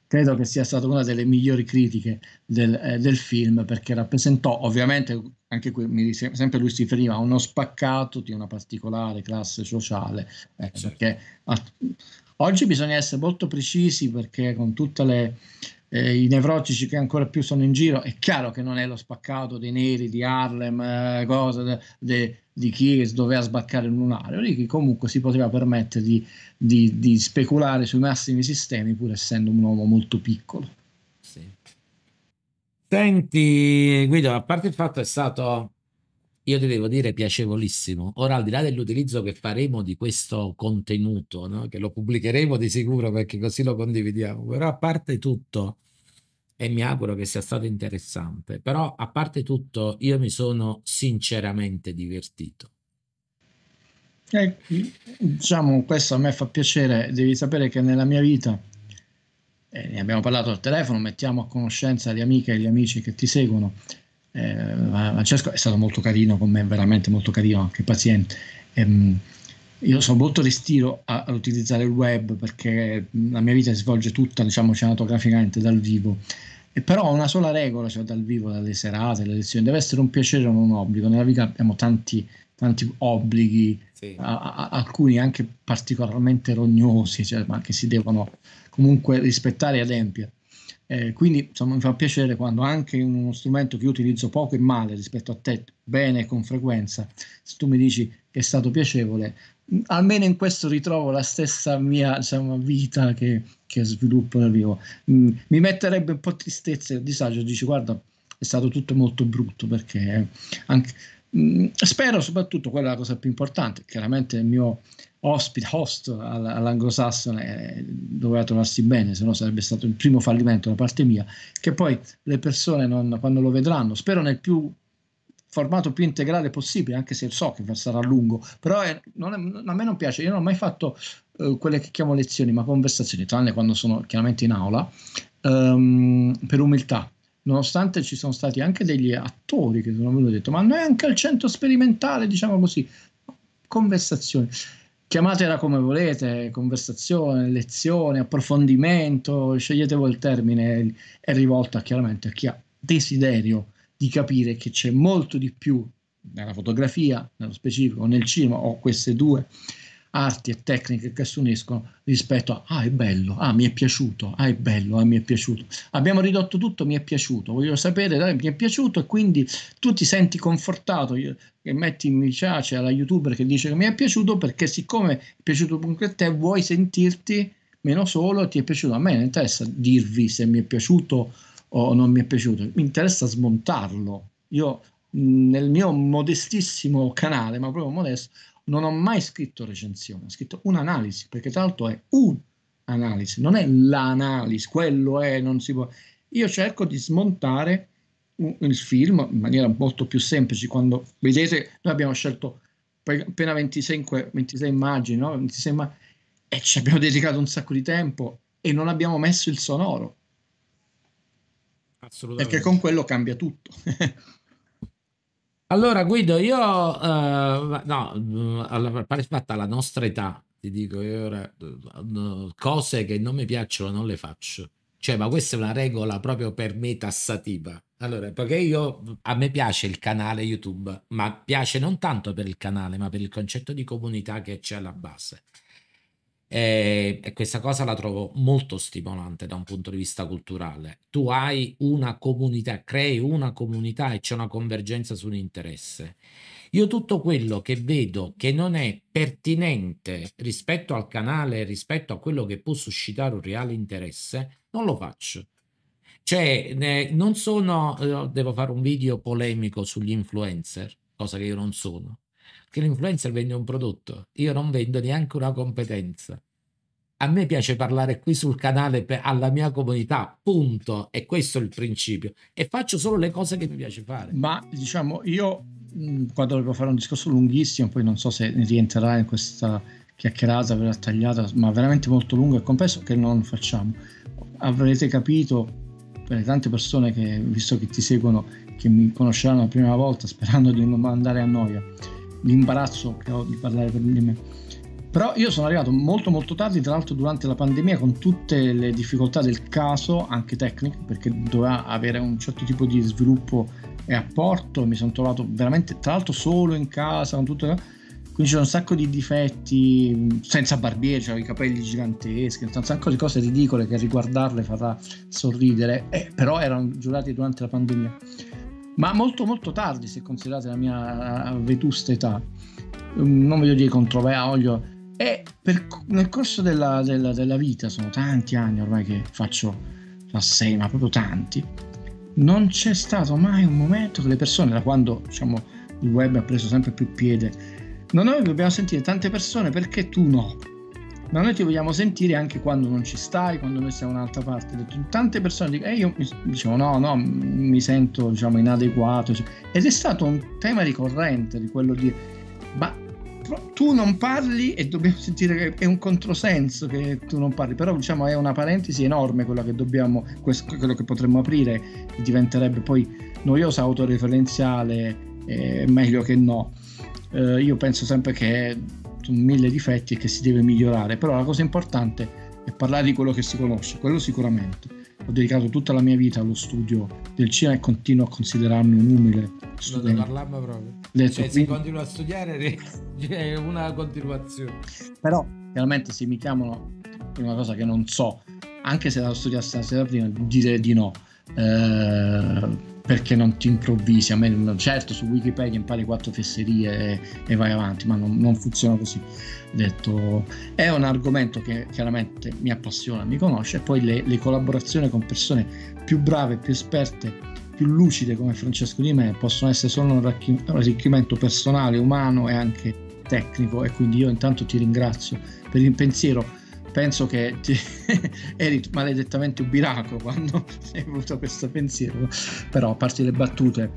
Credo che sia stata una delle migliori critiche del, eh, del film perché rappresentò ovviamente anche qui sempre lui si riferiva a uno spaccato di una particolare classe sociale, eh, certo. perché a, oggi bisogna essere molto precisi perché con tutti eh, i nevrotici che ancora più sono in giro è chiaro che non è lo spaccato dei neri di Harlem, eh, cosa, de, de, di chi doveva sbarcare in un aereo, lì che comunque si poteva permettere di, di, di speculare sui massimi sistemi pur essendo un uomo molto piccolo. Sì. Senti Guido, a parte il fatto è stato io ti devo dire piacevolissimo. Ora, al di là dell'utilizzo che faremo di questo contenuto, no? che lo pubblicheremo di sicuro perché così lo condividiamo, però a parte tutto, e mi auguro che sia stato interessante. Però, a parte tutto, io mi sono sinceramente divertito. Eh, diciamo, questo a me fa piacere, devi sapere che nella mia vita, eh, ne abbiamo parlato al telefono, mettiamo a conoscenza le amiche e gli amici che ti seguono. Eh, Francesco è stato molto carino con me, veramente molto carino, anche paziente. Ehm, io sono molto restiro ad utilizzare il web perché la mia vita si svolge tutta, diciamo, cinematograficamente dal vivo. E però ho una sola regola, cioè dal vivo, dalle serate, le lezioni, deve essere un piacere o non un obbligo. Nella vita abbiamo tanti, tanti obblighi, sì. a, a, alcuni anche particolarmente rognosi, cioè, ma che si devono comunque rispettare e adempiere. Eh, quindi insomma, mi fa piacere quando anche in uno strumento che io utilizzo poco e male rispetto a te, bene e con frequenza, se tu mi dici che è stato piacevole, almeno in questo ritrovo la stessa mia diciamo, vita che, che sviluppo da vivo. Mm, mi metterebbe un po' tristezza e disagio, dici guarda è stato tutto molto brutto perché eh, anche, mm, spero soprattutto, quella è la cosa più importante, chiaramente il mio ospite, host all'anglosassone eh, doveva trovarsi bene, se no sarebbe stato il primo fallimento da parte mia, che poi le persone non, quando lo vedranno, spero nel più formato più integrale possibile, anche se so che sarà lungo, però è, non è, a me non piace, io non ho mai fatto eh, quelle che chiamo lezioni, ma conversazioni, tranne quando sono chiaramente in aula, um, per umiltà, nonostante ci sono stati anche degli attori che sono venuti e detto ma non è anche al centro sperimentale diciamo così conversazioni, chiamatela come volete conversazione lezione approfondimento scegliete voi il termine è rivolta chiaramente a chi ha desiderio di capire che c'è molto di più nella fotografia, nello specifico, nel cinema, o queste due arti e tecniche che si uniscono rispetto a ah è bello, ah mi è piaciuto, ah è bello, ah mi è piaciuto. Abbiamo ridotto tutto, mi è piaciuto, voglio sapere, dai, mi è piaciuto e quindi tu ti senti confortato io, e metti mi piace alla youtuber che dice che mi è piaciuto perché siccome è piaciuto comunque a te vuoi sentirti meno solo, ti è piaciuto, a me non interessa dirvi se mi è piaciuto o non mi è piaciuto, mi interessa smontarlo. Io nel mio modestissimo canale, ma proprio modesto, non ho mai scritto recensione, ho scritto un'analisi, perché tra l'altro è un'analisi, non è l'analisi, quello è, non si può. Io cerco di smontare il film in maniera molto più semplice, quando vedete, noi abbiamo scelto appena 25, 26 immagini, no? 26 immagini, e ci abbiamo dedicato un sacco di tempo e non abbiamo messo il sonoro Assolutamente. Perché con quello cambia tutto. allora Guido, io, uh, no, alla, fatta la nostra età, ti dico io ora, eh, cose che non mi piacciono non le faccio. Cioè, ma questa è una regola proprio per me tassativa. Allora, perché io a me piace il canale YouTube, ma piace non tanto per il canale, ma per il concetto di comunità che c'è alla base. E, eh, e, questa cosa la trovo molto stimolante da un punto di vista culturale. Tu hai una comunità, crei una comunità e c'è una convergenza su un interesse. Io tutto quello che vedo che non è pertinente rispetto al canale, rispetto a quello che può suscitare un reale interesse, non lo faccio. Cioè, eh, non sono, eh, devo fare un video polemico sugli influencer, cosa che io non sono che l'influencer vende un prodotto, io non vendo neanche una competenza. A me piace parlare qui sul canale per, alla mia comunità, punto. E questo è il principio. E faccio solo le cose che mi piace fare. Ma diciamo, io quando dovevo fare un discorso lunghissimo, poi non so se rientrerà in questa chiacchierata, verrà tagliata, ma veramente molto lunga e complesso che non facciamo. Avrete capito per le tante persone che, visto che ti seguono, che mi conosceranno la prima volta sperando di non andare a noia l'imbarazzo che ho di parlare per di me. Però io sono arrivato molto molto tardi, tra l'altro durante la pandemia, con tutte le difficoltà del caso, anche tecniche, perché doveva avere un certo tipo di sviluppo e apporto, mi sono trovato veramente, tra l'altro solo in casa, con tutto... Quindi c'è un sacco di difetti, senza barbiere, cioè i capelli giganteschi, un sacco di cose ridicole che riguardarle farà sorridere, eh, però erano giurati durante la pandemia ma molto molto tardi se considerate la mia eh, vetusta età. Mm, non voglio dire controversia, voglio... E per, nel corso della, della, della, vita, sono tanti anni ormai che faccio la sei, ma proprio tanti, non c'è stato mai un momento che le persone, da quando diciamo, il web ha preso sempre più piede, non noi dobbiamo sentire tante persone perché tu no, ma noi ti vogliamo sentire anche quando non ci stai, quando noi siamo in un'altra parte. Tante persone dicono, e io dicevo no, no, mi sento diciamo, inadeguato. Cioè, ed è stato un tema ricorrente di quello di, ma tu non parli e dobbiamo sentire che è un controsenso che tu non parli, però diciamo è una parentesi enorme quella che dobbiamo, quello che potremmo aprire, diventerebbe poi noiosa, autoreferenziale, eh, meglio che no. Eh, io penso sempre che mille difetti e che si deve migliorare, però la cosa importante è parlare di quello che si conosce, quello sicuramente. Ho dedicato tutta la mia vita allo studio del cinema e continuo a considerarmi un umile studente. Parlarmi proprio. Detto, cioè, quindi... se continuo a studiare cioè, è una continuazione. Però chiaramente se mi chiamano per una cosa che non so, anche se la studiassi stasera prima, dire di no. Eh, perché non ti improvvisi. A me, certo, su Wikipedia impari quattro fesserie e, e vai avanti, ma non, non, funziona così. Detto, è un argomento che chiaramente mi appassiona, mi conosce, e poi le, le collaborazioni con persone più brave, più esperte, più lucide come Francesco di me possono essere solo un arricchimento personale, umano e anche tecnico. E quindi io intanto ti ringrazio per il pensiero penso che ti... eri maledettamente ubriaco quando hai avuto questo pensiero, però a parte le battute.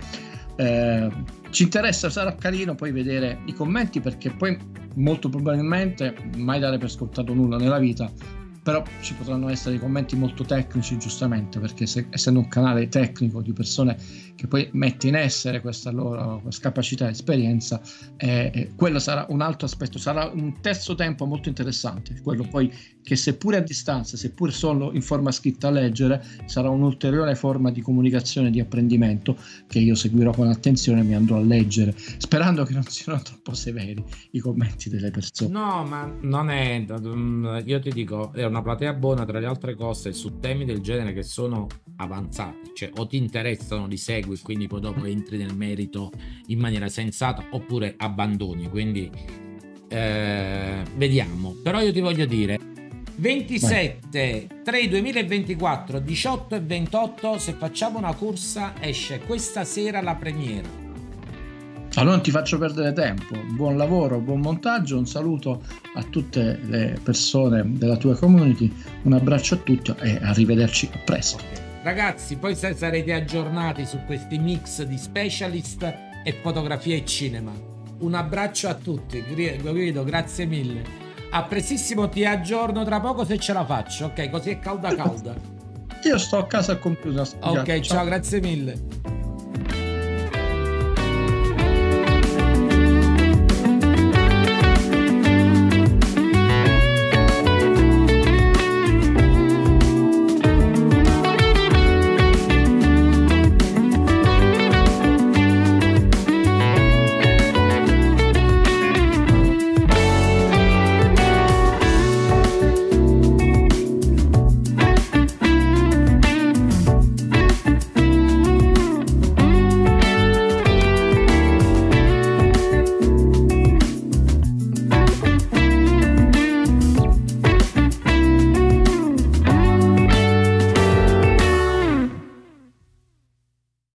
Eh, ci interessa, sarà carino poi vedere i commenti perché poi molto probabilmente mai dare per scontato nulla nella vita, però ci potranno essere dei commenti molto tecnici giustamente perché se, essendo un canale tecnico di persone che poi mette in essere questa loro questa capacità e esperienza eh, eh, quello sarà un altro aspetto sarà un terzo tempo molto interessante quello poi che seppure a distanza seppur solo in forma scritta a leggere sarà un'ulteriore forma di comunicazione e di apprendimento che io seguirò con attenzione e mi andrò a leggere sperando che non siano troppo severi i commenti delle persone no ma non è io ti dico è una platea buona tra le altre cose su temi del genere che sono avanzati, cioè o ti interessano, li segui, quindi poi dopo entri nel merito in maniera sensata oppure abbandoni, quindi eh, vediamo. Però io ti voglio dire 27 3 2024 18 e 28 se facciamo una corsa esce questa sera la premiere allora non ti faccio perdere tempo, buon lavoro, buon montaggio, un saluto a tutte le persone della tua community, un abbraccio a tutti e arrivederci presto. Okay. Ragazzi, poi sarete aggiornati su questi mix di specialist e fotografia e cinema. Un abbraccio a tutti, Guido, grazie mille. A prestissimo ti aggiorno tra poco se ce la faccio, ok? Così è calda calda. Io sto a casa al computer. Ok, ciao, ciao grazie mille.